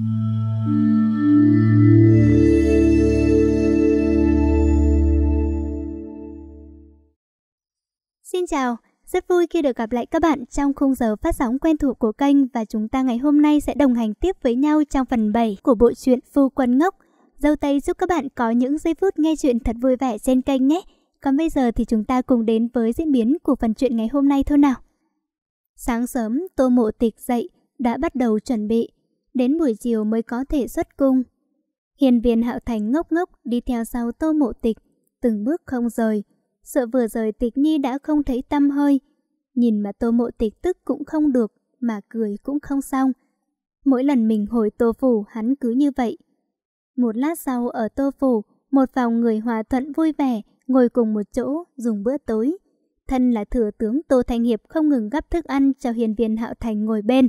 Xin chào, rất vui khi được gặp lại các bạn trong khung giờ phát sóng quen thuộc của kênh và chúng ta ngày hôm nay sẽ đồng hành tiếp với nhau trong phần 7 của bộ truyện Phu Quân Ngốc. Dâu Tây giúp các bạn có những giây phút nghe chuyện thật vui vẻ trên kênh nhé. Còn bây giờ thì chúng ta cùng đến với diễn biến của phần chuyện ngày hôm nay thôi nào. Sáng sớm, Tô Mộ Tịch dậy, đã bắt đầu chuẩn bị đến buổi chiều mới có thể xuất cung. Hiền viên hạo thành ngốc ngốc đi theo sau tô mộ tịch, từng bước không rời. Sợ vừa rời tịch nhi đã không thấy tâm hơi. Nhìn mà tô mộ tịch tức cũng không được, mà cười cũng không xong. Mỗi lần mình hồi tô phủ hắn cứ như vậy. Một lát sau ở tô phủ, một vòng người hòa thuận vui vẻ, ngồi cùng một chỗ, dùng bữa tối. Thân là thừa tướng Tô Thanh Hiệp không ngừng gắp thức ăn cho hiền viên hạo thành ngồi bên.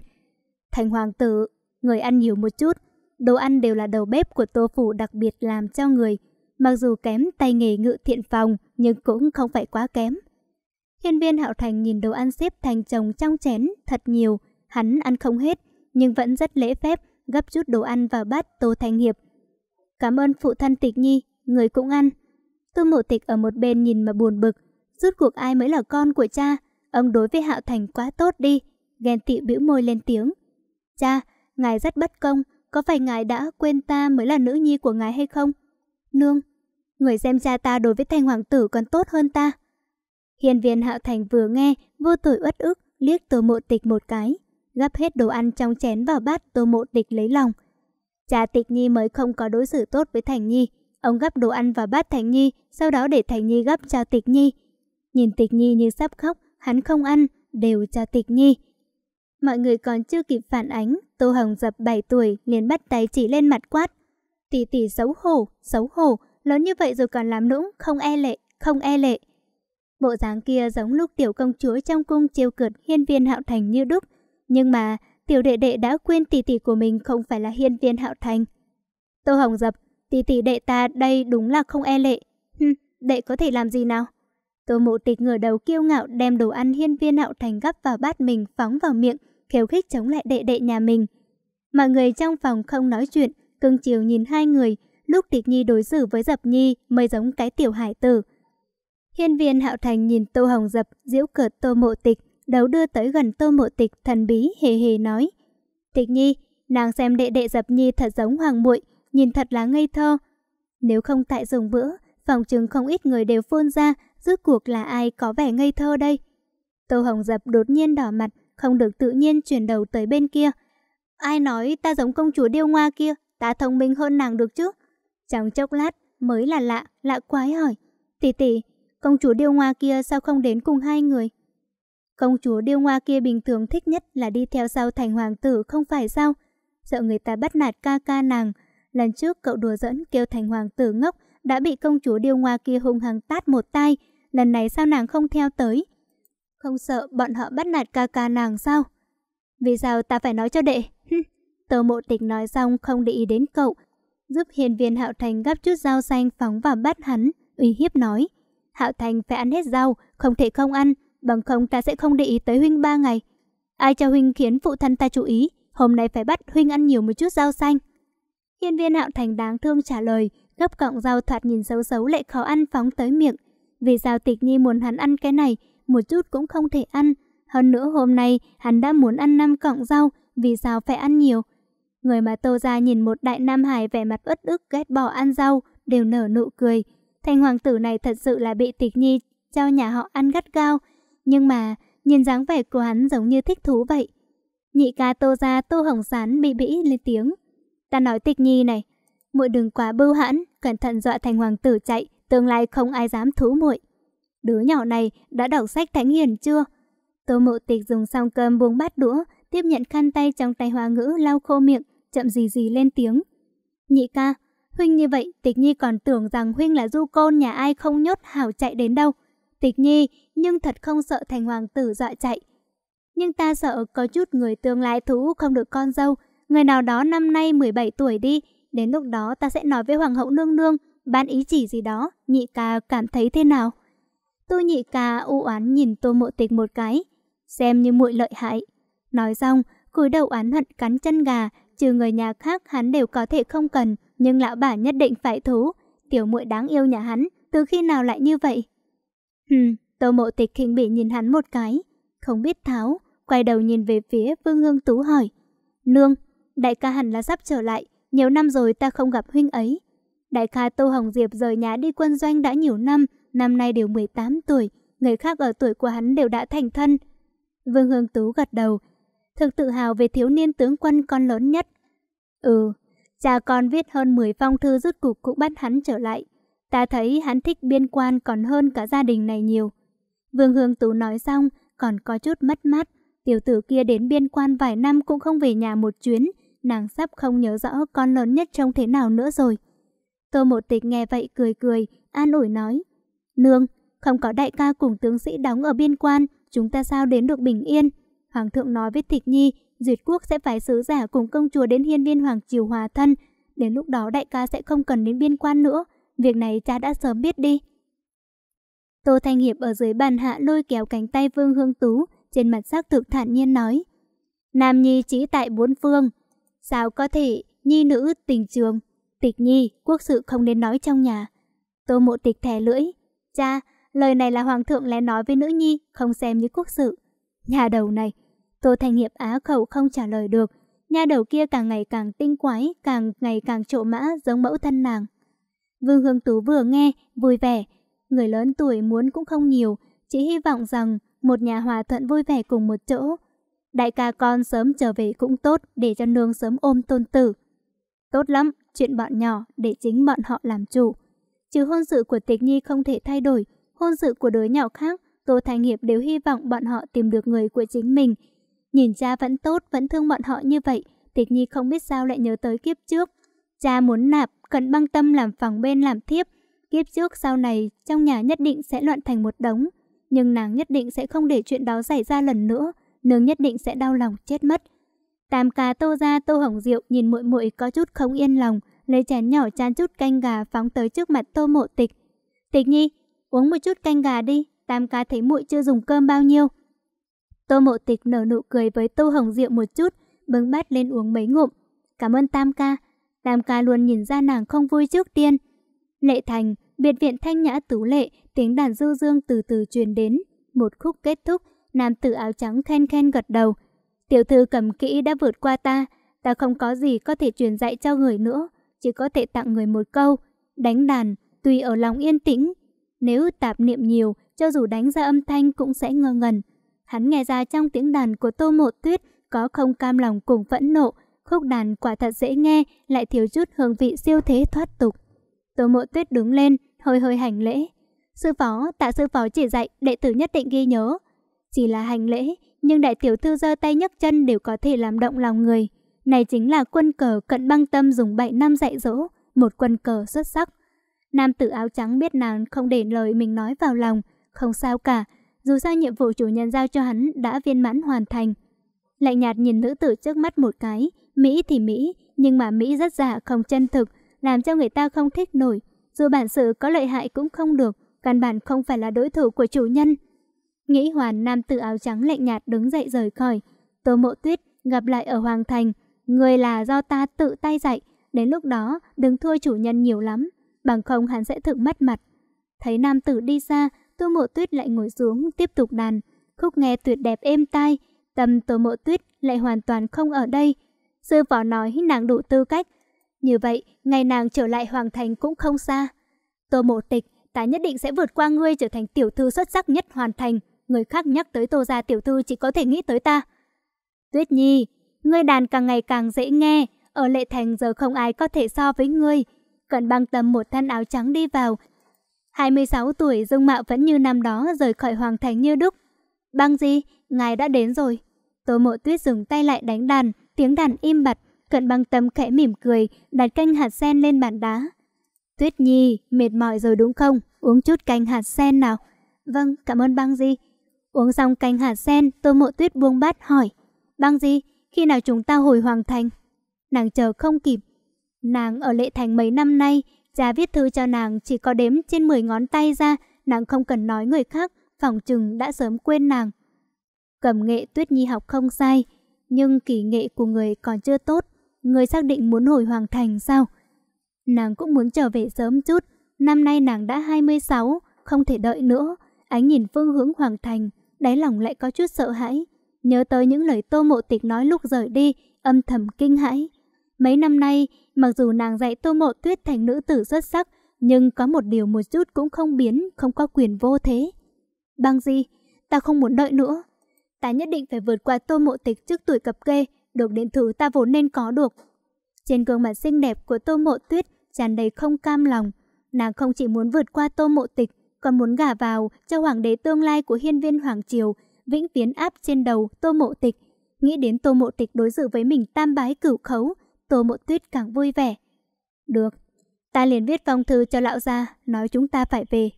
Thành hoàng tử, người ăn nhiều một chút. Đồ ăn đều là đầu bếp của tô phủ đặc biệt làm cho người. Mặc dù kém tay nghề ngự thiện phòng, nhưng cũng không phải quá kém. Hiên viên Hạo Thành nhìn đồ ăn xếp thành chồng trong chén, thật nhiều. Hắn ăn không hết, nhưng vẫn rất lễ phép, gấp chút đồ ăn vào bát Tô Thanh Hiệp. Cảm ơn phụ thân tịch nhi, người cũng ăn. Tô mộ tịch ở một bên nhìn mà buồn bực. Rút cuộc ai mới là con của cha, ông đối với Hạo Thành quá tốt đi. Ghen tị bĩu môi lên tiếng. Cha, ngài rất bất công, có phải ngài đã quên ta mới là nữ nhi của ngài hay không? Nương, người xem cha ta đối với thanh hoàng tử còn tốt hơn ta. Hiền viên hạo thành vừa nghe, vô tội uất ức, liếc tô mộ tịch một cái, gấp hết đồ ăn trong chén vào bát tô mộ tịch lấy lòng. Cha tịch nhi mới không có đối xử tốt với thành nhi, ông gấp đồ ăn vào bát thành nhi, sau đó để thành nhi gấp cho tịch nhi. Nhìn tịch nhi như sắp khóc, hắn không ăn, đều cho tịch nhi. Mọi người còn chưa kịp phản ánh, Tô Hồng dập 7 tuổi liền bắt tay chỉ lên mặt quát. Tỷ tỷ xấu hổ, xấu hổ, lớn như vậy rồi còn làm nũng, không e lệ, không e lệ. Bộ dáng kia giống lúc tiểu công chúa trong cung trêu cợt hiên viên hạo thành như đúc. Nhưng mà, tiểu đệ đệ đã quên tỷ tỷ của mình không phải là hiên viên hạo thành. Tô Hồng dập, tỷ tỷ đệ ta đây đúng là không e lệ. Hừm, đệ có thể làm gì nào? Tô mộ tịch ngửa đầu kiêu ngạo đem đồ ăn hiên viên hạo thành gắp vào bát mình phóng vào miệng, khiêu khích chống lại đệ đệ nhà mình. Mọi người trong phòng không nói chuyện, cưng chiều nhìn hai người, lúc Tịch Nhi đối xử với Dập Nhi mới giống cái tiểu hải tử. Hiên viên Hạo Thành nhìn Tô Hồng Dập diễu cợt Tô Mộ Tịch, đầu đưa tới gần Tô Mộ Tịch thần bí hề hề nói. Tịch Nhi, nàng xem đệ đệ Dập Nhi thật giống hoàng muội, nhìn thật là ngây thơ. Nếu không tại dùng bữa, phòng trường không ít người đều phun ra, rước cuộc là ai có vẻ ngây thơ đây. Tô Hồng Dập đột nhiên đỏ mặt, không được tự nhiên chuyển đầu tới bên kia. Ai nói ta giống công chúa điêu ngoa kia, ta thông minh hơn nàng được chứ? Trong chốc lát mới là lạ, lạ quái hỏi. Tỷ tỷ, công chúa điêu ngoa kia sao không đến cùng hai người? Công chúa điêu ngoa kia bình thường thích nhất là đi theo sau thành hoàng tử không phải sao? Sợ người ta bắt nạt ca ca nàng. Lần trước cậu đùa dẫn kêu thành hoàng tử ngốc đã bị công chúa điêu ngoa kia hung hăng tát một tay. Lần này sao nàng không theo tới? Không sợ bọn họ bắt nạt ca ca nàng sao? Vì sao ta phải nói cho đệ? Tờ mộ tịch nói xong không để ý đến cậu. Giúp hiền viên Hạo Thành gấp chút rau xanh phóng vào bát hắn, uy hiếp nói. Hạo Thành phải ăn hết rau, không thể không ăn, bằng không ta sẽ không để ý tới huynh ba ngày. Ai cho huynh khiến phụ thân ta chú ý, hôm nay phải bắt huynh ăn nhiều một chút rau xanh. hiền viên Hạo Thành đáng thương trả lời, gấp cọng rau thoạt nhìn xấu xấu lại khó ăn phóng tới miệng. Vì sao tịch nhi muốn hắn ăn cái này, một chút cũng không thể ăn. Hơn nữa hôm nay hắn đã muốn ăn 5 cọng rau, vì sao phải ăn nhiều? Người mà tô gia nhìn một đại nam hải vẻ mặt ướt ức ghét bỏ ăn rau, đều nở nụ cười. Thanh hoàng tử này thật sự là bị tịch nhi cho nhà họ ăn gắt gao. Nhưng mà, nhìn dáng vẻ của hắn giống như thích thú vậy. Nhị ca tô gia tô hồng sán bị bĩ lên tiếng. Ta nói tịch nhi này, muội đừng quá bưu hãn, cẩn thận dọa thành hoàng tử chạy, tương lai không ai dám thú muội. Đứa nhỏ này đã đọc sách Thánh Hiền chưa? Tô mộ tịch dùng xong cơm buông bát đũa, tiếp nhận khăn tay trong tay hoa ngữ lau khô miệng, chậm gì gì lên tiếng. Nhị ca, huynh như vậy, tịch nhi còn tưởng rằng huynh là du côn nhà ai không nhốt hảo chạy đến đâu. Tịch nhi, nhưng thật không sợ thành hoàng tử dọa chạy. Nhưng ta sợ có chút người tương lai thú không được con dâu, người nào đó năm nay 17 tuổi đi, đến lúc đó ta sẽ nói với hoàng hậu nương nương, ban ý chỉ gì đó, nhị ca cảm thấy thế nào? Tư nhị ca u oán nhìn tô mộ tịch một cái, xem như muội lợi hại. Nói xong, cúi đầu oán hận cắn chân gà, trừ người nhà khác hắn đều có thể không cần, nhưng lão bà nhất định phải thú. Tiểu muội đáng yêu nhà hắn, từ khi nào lại như vậy? Hừm, tô mộ tịch khinh bị nhìn hắn một cái, không biết tháo, quay đầu nhìn về phía Vương Hương Tú hỏi. Nương, đại ca hẳn là sắp trở lại, nhiều năm rồi ta không gặp huynh ấy. Đại ca Tô Hồng Diệp rời nhà đi quân doanh đã nhiều năm, năm nay đều 18 tuổi, người khác ở tuổi của hắn đều đã thành thân. Vương Hương Tú gật đầu, thực tự hào về thiếu niên tướng quân con lớn nhất. Ừ, cha con viết hơn 10 phong thư rút cục cũng bắt hắn trở lại. Ta thấy hắn thích biên quan còn hơn cả gia đình này nhiều. Vương Hương Tú nói xong, còn có chút mất mát. Tiểu tử kia đến biên quan vài năm cũng không về nhà một chuyến, nàng sắp không nhớ rõ con lớn nhất trông thế nào nữa rồi. Tô Mộ Tịch nghe vậy cười cười, an ủi nói, Nương, không có đại ca cùng tướng sĩ đóng ở biên quan, chúng ta sao đến được bình yên? Hoàng thượng nói với Thịch Nhi, Duyệt Quốc sẽ phải sứ giả cùng công chúa đến hiên viên Hoàng Triều hòa thân. Đến lúc đó đại ca sẽ không cần đến biên quan nữa. Việc này cha đã sớm biết đi. Tô Thanh Hiệp ở dưới bàn hạ lôi kéo cánh tay Vương Hương Tú, trên mặt sắc thực thản nhiên nói. Nam Nhi chỉ tại bốn phương. Sao có thể, Nhi nữ tình trường. Tịch Nhi, quốc sự không nên nói trong nhà. Tô mộ tịch thẻ lưỡi, Cha, lời này là hoàng thượng lén nói với nữ nhi, không xem như quốc sự. Nhà đầu này, Tô Thành Hiệp á khẩu không trả lời được. Nhà đầu kia càng ngày càng tinh quái, càng ngày càng trộm mã giống mẫu thân nàng. Vương Hương Tú vừa nghe, vui vẻ. Người lớn tuổi muốn cũng không nhiều, chỉ hy vọng rằng một nhà hòa thuận vui vẻ cùng một chỗ. Đại ca con sớm trở về cũng tốt để cho nương sớm ôm tôn tử. Tốt lắm, chuyện bọn nhỏ để chính bọn họ làm chủ. Chứ hôn sự của Tịch Nhi không thể thay đổi, hôn sự của đứa nhỏ khác, Tô Thành Hiệp đều hy vọng bọn họ tìm được người của chính mình. Nhìn cha vẫn tốt, vẫn thương bọn họ như vậy, Tịch Nhi không biết sao lại nhớ tới kiếp trước. Cha muốn nạp, cần băng tâm làm phòng bên làm thiếp, kiếp trước sau này trong nhà nhất định sẽ loạn thành một đống. Nhưng nàng nhất định sẽ không để chuyện đó xảy ra lần nữa, nương nhất định sẽ đau lòng chết mất. Tam ca tô ra tô hỏng rượu nhìn muội muội có chút không yên lòng, lấy chén nhỏ chan chút canh gà phóng tới trước mặt tô mộ tịch. Tịch nhi, uống một chút canh gà đi, tam ca thấy muội chưa dùng cơm bao nhiêu. Tô mộ tịch nở nụ cười với tô hồng rượu một chút, bưng bát lên uống mấy ngụm. Cảm ơn tam ca. Tam ca luôn nhìn ra nàng không vui trước tiên. Lệ thành, biệt viện thanh nhã tú lệ, tiếng đàn du dương từ từ truyền đến. Một khúc kết thúc, nam tử áo trắng khen khen gật đầu. Tiểu thư cầm kỹ đã vượt qua ta, ta không có gì có thể truyền dạy cho người nữa chỉ có thể tặng người một câu, đánh đàn, tùy ở lòng yên tĩnh. Nếu tạp niệm nhiều, cho dù đánh ra âm thanh cũng sẽ ngơ ngẩn. Hắn nghe ra trong tiếng đàn của Tô Mộ Tuyết có không cam lòng cùng phẫn nộ, khúc đàn quả thật dễ nghe, lại thiếu chút hương vị siêu thế thoát tục. Tô Mộ Tuyết đứng lên, hơi hơi hành lễ. Sư phó, tạ sư phó chỉ dạy, đệ tử nhất định ghi nhớ. Chỉ là hành lễ, nhưng đại tiểu thư giơ tay nhấc chân đều có thể làm động lòng người. Này chính là quân cờ cận băng tâm dùng 7 năm dạy dỗ, một quân cờ xuất sắc. Nam tử áo trắng biết nàng không để lời mình nói vào lòng, không sao cả, dù sao nhiệm vụ chủ nhân giao cho hắn đã viên mãn hoàn thành. Lạnh nhạt nhìn nữ tử trước mắt một cái, Mỹ thì Mỹ, nhưng mà Mỹ rất giả không chân thực, làm cho người ta không thích nổi, dù bản sự có lợi hại cũng không được, căn bản không phải là đối thủ của chủ nhân. Nghĩ hoàn nam tử áo trắng lạnh nhạt đứng dậy rời khỏi, Tô Mộ Tuyết gặp lại ở Hoàng Thành, Người là do ta tự tay dạy, đến lúc đó đừng thua chủ nhân nhiều lắm, bằng không hắn sẽ thực mất mặt. Thấy nam tử đi xa, Tô Mộ Tuyết lại ngồi xuống tiếp tục đàn, khúc nghe tuyệt đẹp êm tai, tâm Tô Mộ Tuyết lại hoàn toàn không ở đây. Sư phó nói nàng đủ tư cách, như vậy ngày nàng trở lại hoàng thành cũng không xa. Tô Mộ Tịch, ta nhất định sẽ vượt qua ngươi trở thành tiểu thư xuất sắc nhất hoàn thành, người khác nhắc tới Tô gia tiểu thư chỉ có thể nghĩ tới ta. Tuyết Nhi, Ngươi đàn càng ngày càng dễ nghe, ở lệ thành giờ không ai có thể so với ngươi. Cận băng tầm một thân áo trắng đi vào. 26 tuổi dung mạo vẫn như năm đó rời khỏi hoàng thành như đúc. Băng gì, ngài đã đến rồi. Tô mộ tuyết dừng tay lại đánh đàn, tiếng đàn im bặt. Cận băng tâm khẽ mỉm cười, đặt canh hạt sen lên bàn đá. Tuyết Nhi, mệt mỏi rồi đúng không? Uống chút canh hạt sen nào. Vâng, cảm ơn băng di. Uống xong canh hạt sen, tô mộ tuyết buông bát hỏi. Băng di, khi nào chúng ta hồi hoàng thành? Nàng chờ không kịp. Nàng ở lệ thành mấy năm nay, cha viết thư cho nàng chỉ có đếm trên 10 ngón tay ra, nàng không cần nói người khác, phòng chừng đã sớm quên nàng. Cầm nghệ tuyết nhi học không sai, nhưng kỳ nghệ của người còn chưa tốt. Người xác định muốn hồi hoàng thành sao? Nàng cũng muốn trở về sớm chút, năm nay nàng đã 26, không thể đợi nữa. Ánh nhìn phương hướng hoàng thành, đáy lòng lại có chút sợ hãi. Nhớ tới những lời tô mộ tịch nói lúc rời đi, âm thầm kinh hãi. Mấy năm nay, mặc dù nàng dạy tô mộ tuyết thành nữ tử xuất sắc, nhưng có một điều một chút cũng không biến, không có quyền vô thế. bằng gì? Ta không muốn đợi nữa. Ta nhất định phải vượt qua tô mộ tịch trước tuổi cập kê, được đến thứ ta vốn nên có được. Trên gương mặt xinh đẹp của tô mộ tuyết tràn đầy không cam lòng. Nàng không chỉ muốn vượt qua tô mộ tịch, còn muốn gả vào cho hoàng đế tương lai của hiên viên Hoàng Triều, vĩnh viễn áp trên đầu Tô Mộ Tịch. Nghĩ đến Tô Mộ Tịch đối xử với mình tam bái cửu khấu, Tô Mộ Tuyết càng vui vẻ. Được, ta liền viết phong thư cho lão gia, nói chúng ta phải về.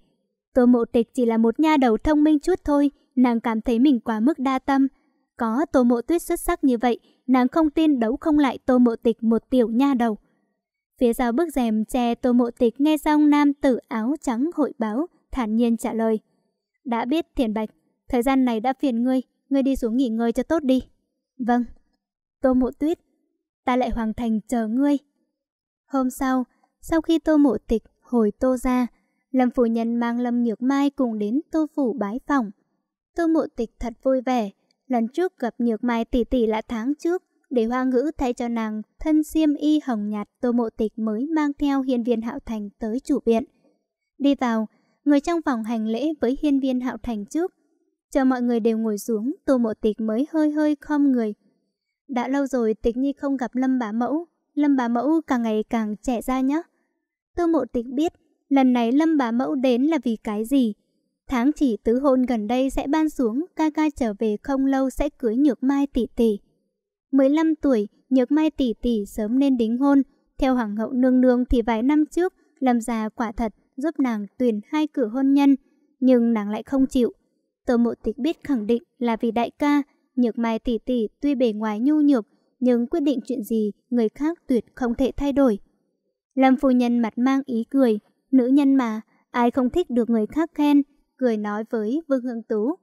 Tô Mộ Tịch chỉ là một nha đầu thông minh chút thôi, nàng cảm thấy mình quá mức đa tâm. Có Tô Mộ Tuyết xuất sắc như vậy, nàng không tin đấu không lại Tô Mộ Tịch một tiểu nha đầu. Phía sau bước rèm che Tô Mộ Tịch nghe xong nam tử áo trắng hội báo, thản nhiên trả lời. Đã biết thiền bạch, Thời gian này đã phiền ngươi, ngươi đi xuống nghỉ ngơi cho tốt đi. Vâng. Tô mộ tuyết, ta lại hoàng thành chờ ngươi. Hôm sau, sau khi tô mộ tịch hồi tô ra, Lâm Phủ Nhân mang Lâm Nhược Mai cùng đến tô phủ bái phòng. Tô mộ tịch thật vui vẻ, lần trước gặp Nhược Mai tỷ tỷ là tháng trước, để hoa ngữ thay cho nàng thân xiêm y hồng nhạt tô mộ tịch mới mang theo hiên viên hạo thành tới chủ biện. Đi vào, người trong phòng hành lễ với hiên viên hạo thành trước, Chờ mọi người đều ngồi xuống, tô mộ tịch mới hơi hơi khom người. Đã lâu rồi tịch nhi không gặp Lâm bà mẫu, Lâm bà mẫu càng ngày càng trẻ ra nhá. Tô mộ tịch biết, lần này Lâm bà mẫu đến là vì cái gì? Tháng chỉ tứ hôn gần đây sẽ ban xuống, ca ca trở về không lâu sẽ cưới nhược mai tỷ tỷ. 15 tuổi, nhược mai tỷ tỷ sớm nên đính hôn. Theo hoàng hậu nương nương thì vài năm trước, làm già quả thật giúp nàng tuyển hai cử hôn nhân. Nhưng nàng lại không chịu, Tô Mộ Tịch biết khẳng định là vì đại ca, Nhược Mai tỷ tỷ tuy bề ngoài nhu nhược, nhưng quyết định chuyện gì người khác tuyệt không thể thay đổi. Lâm phu nhân mặt mang ý cười, nữ nhân mà, ai không thích được người khác khen, cười nói với Vương Hương Tú.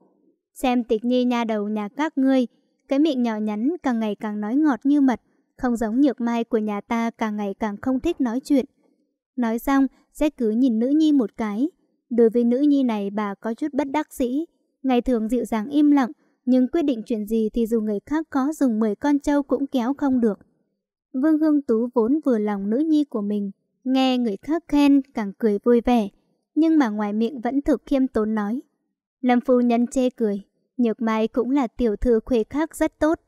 Xem tịch nhi nha đầu nhà các ngươi, cái miệng nhỏ nhắn càng ngày càng nói ngọt như mật, không giống nhược mai của nhà ta càng ngày càng không thích nói chuyện. Nói xong, sẽ cứ nhìn nữ nhi một cái. Đối với nữ nhi này bà có chút bất đắc dĩ, Ngày thường dịu dàng im lặng, nhưng quyết định chuyện gì thì dù người khác có dùng 10 con trâu cũng kéo không được. Vương Hương Tú vốn vừa lòng nữ nhi của mình, nghe người khác khen càng cười vui vẻ, nhưng mà ngoài miệng vẫn thực khiêm tốn nói. Lâm phu nhân chê cười, nhược mai cũng là tiểu thư khuê khác rất tốt.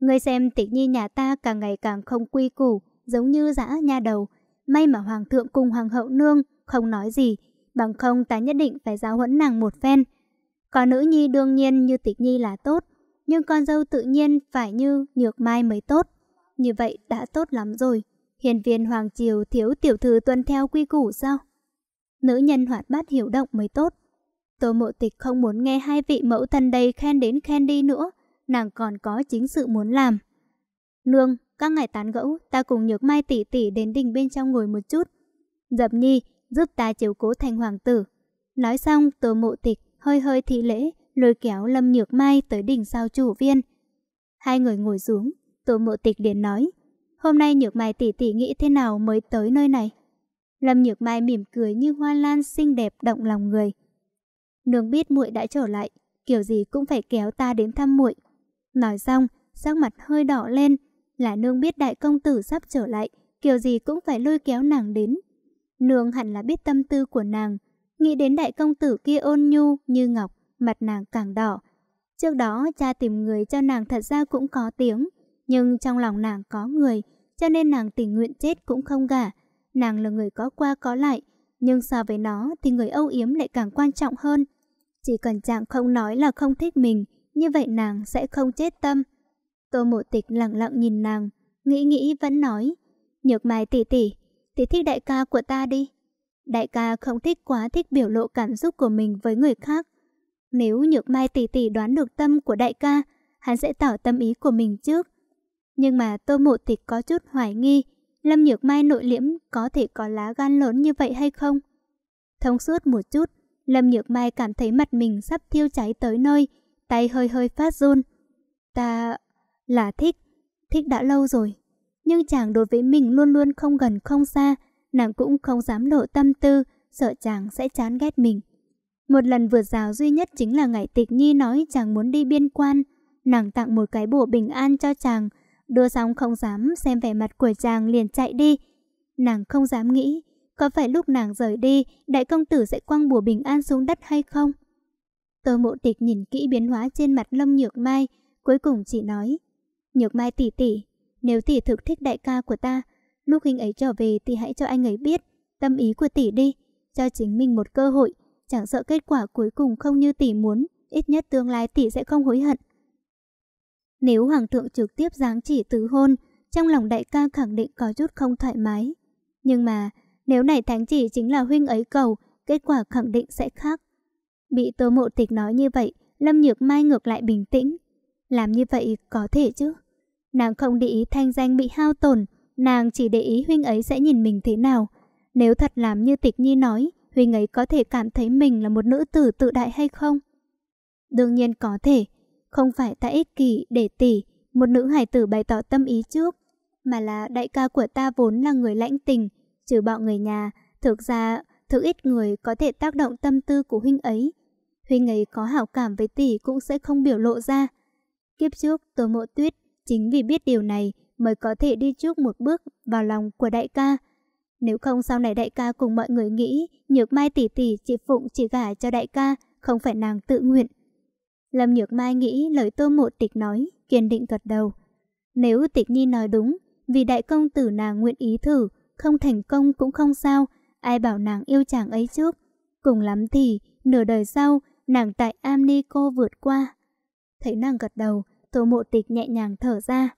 người xem tỉ nhi nhà ta càng ngày càng không quy củ, giống như dã nha đầu. May mà hoàng thượng cùng hoàng hậu nương không nói gì, bằng không ta nhất định phải giáo huấn nàng một phen. Có nữ nhi đương nhiên như tịch nhi là tốt, nhưng con dâu tự nhiên phải như nhược mai mới tốt. Như vậy đã tốt lắm rồi. Hiền viên Hoàng Triều thiếu tiểu thư tuân theo quy củ sao? Nữ nhân hoạt bát hiểu động mới tốt. Tô mộ tịch không muốn nghe hai vị mẫu thân đây khen đến khen đi nữa, nàng còn có chính sự muốn làm. Nương, các ngày tán gẫu, ta cùng nhược mai tỷ tỷ đến đình bên trong ngồi một chút. Dập nhi, giúp ta chiếu cố thành hoàng tử. Nói xong, tô mộ tịch hơi hơi thị lễ, lôi kéo Lâm Nhược Mai tới đỉnh sao chủ viên. Hai người ngồi xuống, Tô Mộ Tịch liền nói, hôm nay Nhược Mai tỷ tỷ nghĩ thế nào mới tới nơi này? Lâm Nhược Mai mỉm cười như hoa lan xinh đẹp động lòng người. Nương biết muội đã trở lại, kiểu gì cũng phải kéo ta đến thăm muội. Nói xong, sắc mặt hơi đỏ lên, là nương biết đại công tử sắp trở lại, kiểu gì cũng phải lôi kéo nàng đến. Nương hẳn là biết tâm tư của nàng, Nghĩ đến đại công tử kia ôn nhu như ngọc, mặt nàng càng đỏ. Trước đó cha tìm người cho nàng thật ra cũng có tiếng, nhưng trong lòng nàng có người, cho nên nàng tình nguyện chết cũng không gả. Nàng là người có qua có lại, nhưng so với nó thì người âu yếm lại càng quan trọng hơn. Chỉ cần chàng không nói là không thích mình, như vậy nàng sẽ không chết tâm. Tô mộ tịch lặng lặng nhìn nàng, nghĩ nghĩ vẫn nói. Nhược mài tỷ tỷ, tỷ thích đại ca của ta đi. Đại ca không thích quá thích biểu lộ cảm xúc của mình với người khác. Nếu Nhược Mai tỷ tỷ đoán được tâm của đại ca, hắn sẽ tỏ tâm ý của mình trước. Nhưng mà Tô Mộ Tịch có chút hoài nghi, Lâm Nhược Mai nội liễm có thể có lá gan lớn như vậy hay không? Thông suốt một chút, Lâm Nhược Mai cảm thấy mặt mình sắp thiêu cháy tới nơi, tay hơi hơi phát run. Ta là thích, thích đã lâu rồi, nhưng chàng đối với mình luôn luôn không gần không xa, nàng cũng không dám lộ tâm tư, sợ chàng sẽ chán ghét mình. Một lần vượt rào duy nhất chính là ngày tịch nhi nói chàng muốn đi biên quan. Nàng tặng một cái bùa bình an cho chàng, đưa xong không dám xem vẻ mặt của chàng liền chạy đi. Nàng không dám nghĩ, có phải lúc nàng rời đi, đại công tử sẽ quăng bùa bình an xuống đất hay không? Tô mộ tịch nhìn kỹ biến hóa trên mặt lâm nhược mai, cuối cùng chỉ nói. Nhược mai tỷ tỷ, nếu tỷ thực thích đại ca của ta, Lúc huynh ấy trở về thì hãy cho anh ấy biết tâm ý của tỷ đi, cho chính mình một cơ hội, chẳng sợ kết quả cuối cùng không như tỷ muốn, ít nhất tương lai tỷ sẽ không hối hận. Nếu hoàng thượng trực tiếp giáng chỉ tứ hôn, trong lòng đại ca khẳng định có chút không thoải mái. Nhưng mà, nếu này thánh chỉ chính là huynh ấy cầu, kết quả khẳng định sẽ khác. Bị tơ mộ tịch nói như vậy, Lâm Nhược Mai ngược lại bình tĩnh. Làm như vậy có thể chứ? Nàng không để ý thanh danh bị hao tổn, nàng chỉ để ý huynh ấy sẽ nhìn mình thế nào. Nếu thật làm như tịch nhi nói, huynh ấy có thể cảm thấy mình là một nữ tử tự đại hay không? Đương nhiên có thể, không phải ta ích kỷ để tỷ, một nữ hải tử bày tỏ tâm ý trước, mà là đại ca của ta vốn là người lãnh tình, trừ bọn người nhà, thực ra thực ít người có thể tác động tâm tư của huynh ấy. Huynh ấy có hảo cảm với tỷ cũng sẽ không biểu lộ ra. Kiếp trước tôi mộ tuyết, chính vì biết điều này mới có thể đi trước một bước vào lòng của đại ca. Nếu không sau này đại ca cùng mọi người nghĩ Nhược Mai tỷ tỷ chị Phụng chỉ gả cho đại ca, không phải nàng tự nguyện. Lâm Nhược Mai nghĩ lời tô mộ tịch nói, kiên định gật đầu. Nếu tịch nhi nói đúng, vì đại công tử nàng nguyện ý thử, không thành công cũng không sao, ai bảo nàng yêu chàng ấy trước. Cùng lắm thì, nửa đời sau, nàng tại cô vượt qua. Thấy nàng gật đầu, tô mộ tịch nhẹ nhàng thở ra.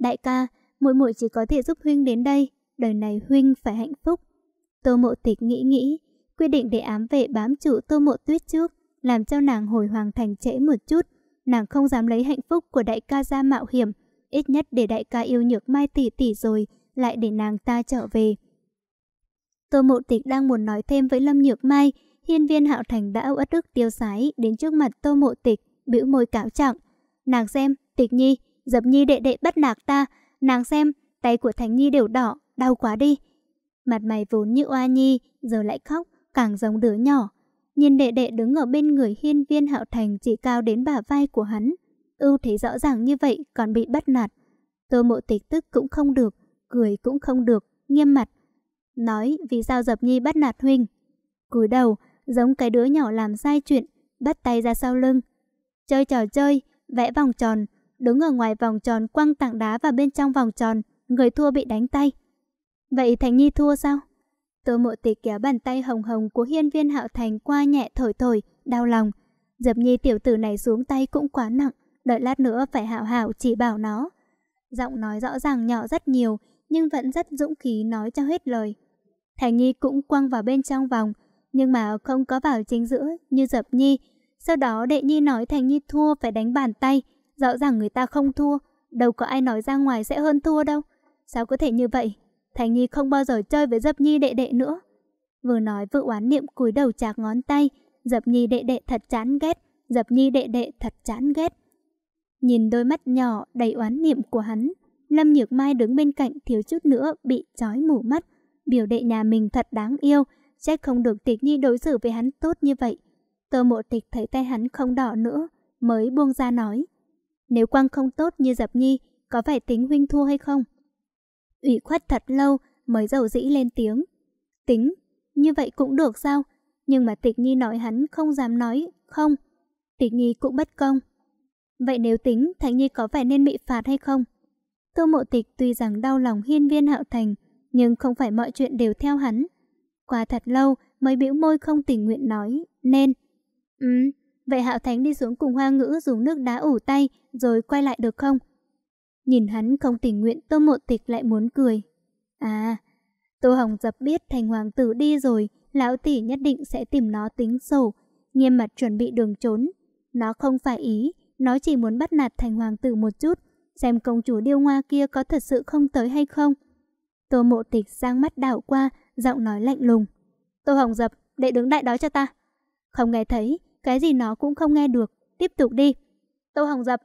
Đại ca, mỗi muội chỉ có thể giúp huynh đến đây, đời này huynh phải hạnh phúc. Tô mộ tịch nghĩ nghĩ, quyết định để ám vệ bám trụ tô mộ tuyết trước, làm cho nàng hồi hoàng thành trễ một chút. Nàng không dám lấy hạnh phúc của đại ca ra mạo hiểm, ít nhất để đại ca yêu nhược mai tỷ tỷ rồi, lại để nàng ta trở về. Tô mộ tịch đang muốn nói thêm với Lâm Nhược Mai, hiên viên hạo thành đã uất ức tiêu sái đến trước mặt tô mộ tịch, bĩu môi cáo trạng. Nàng xem, tịch nhi, Dập nhi đệ đệ bắt nạt ta, nàng xem, tay của Thánh Nhi đều đỏ, đau quá đi. Mặt mày vốn như oa nhi, giờ lại khóc, càng giống đứa nhỏ. Nhìn đệ đệ đứng ở bên người hiên viên hạo thành chỉ cao đến bả vai của hắn. Ưu thế rõ ràng như vậy còn bị bắt nạt. Tô mộ tịch tức cũng không được, cười cũng không được, nghiêm mặt. Nói vì sao dập nhi bắt nạt huynh. cúi đầu, giống cái đứa nhỏ làm sai chuyện, bắt tay ra sau lưng. Chơi trò chơi, vẽ vòng tròn, đứng ở ngoài vòng tròn quăng tặng đá vào bên trong vòng tròn, người thua bị đánh tay. Vậy Thành Nhi thua sao? Tô mộ tịch kéo bàn tay hồng hồng của hiên viên hạo thành qua nhẹ thổi thổi, đau lòng. Dập nhi tiểu tử này xuống tay cũng quá nặng, đợi lát nữa phải hạo hạo chỉ bảo nó. Giọng nói rõ ràng nhỏ rất nhiều, nhưng vẫn rất dũng khí nói cho hết lời. Thành Nhi cũng quăng vào bên trong vòng, nhưng mà không có vào chính giữa như dập Nhi. Sau đó đệ Nhi nói Thành Nhi thua phải đánh bàn tay, Rõ ràng người ta không thua, đâu có ai nói ra ngoài sẽ hơn thua đâu. Sao có thể như vậy? Thành Nhi không bao giờ chơi với Dập Nhi đệ đệ nữa. Vừa nói vừa oán niệm cúi đầu chạc ngón tay, Dập Nhi đệ đệ thật chán ghét, Dập Nhi đệ đệ thật chán ghét. Nhìn đôi mắt nhỏ đầy oán niệm của hắn, Lâm Nhược Mai đứng bên cạnh thiếu chút nữa bị trói mù mắt. Biểu đệ nhà mình thật đáng yêu, chắc không được Tịch Nhi đối xử với hắn tốt như vậy. Tơ mộ tịch thấy tay hắn không đỏ nữa, mới buông ra nói. Nếu quang không tốt như Dập Nhi, có phải tính huynh thua hay không? Ủy khuất thật lâu mới dầu dĩ lên tiếng. Tính, như vậy cũng được sao? Nhưng mà Tịch Nhi nói hắn không dám nói, không. Tịch Nhi cũng bất công. Vậy nếu tính, Thánh Nhi có phải nên bị phạt hay không? Tô Mộ Tịch tuy rằng đau lòng hiên viên hạo thành, nhưng không phải mọi chuyện đều theo hắn. Qua thật lâu mới bĩu môi không tình nguyện nói, nên. Ừm, Vậy Hạo Thánh đi xuống cùng Hoa Ngữ dùng nước đá ủ tay, rồi quay lại được không? Nhìn hắn không tình nguyện, Tô Mộ Tịch lại muốn cười. À, Tô Hồng Dập biết thành hoàng tử đi rồi, lão tỷ nhất định sẽ tìm nó tính sổ, nghiêm mặt chuẩn bị đường trốn. Nó không phải ý, nó chỉ muốn bắt nạt thành hoàng tử một chút, xem công chúa điêu ngoa kia có thật sự không tới hay không. Tô Mộ Tịch sang mắt đảo qua, giọng nói lạnh lùng. Tô Hồng Dập, đệ đứng đại đó cho ta. Không nghe thấy, cái gì nó cũng không nghe được. Tiếp tục đi. Tô Hồng dập.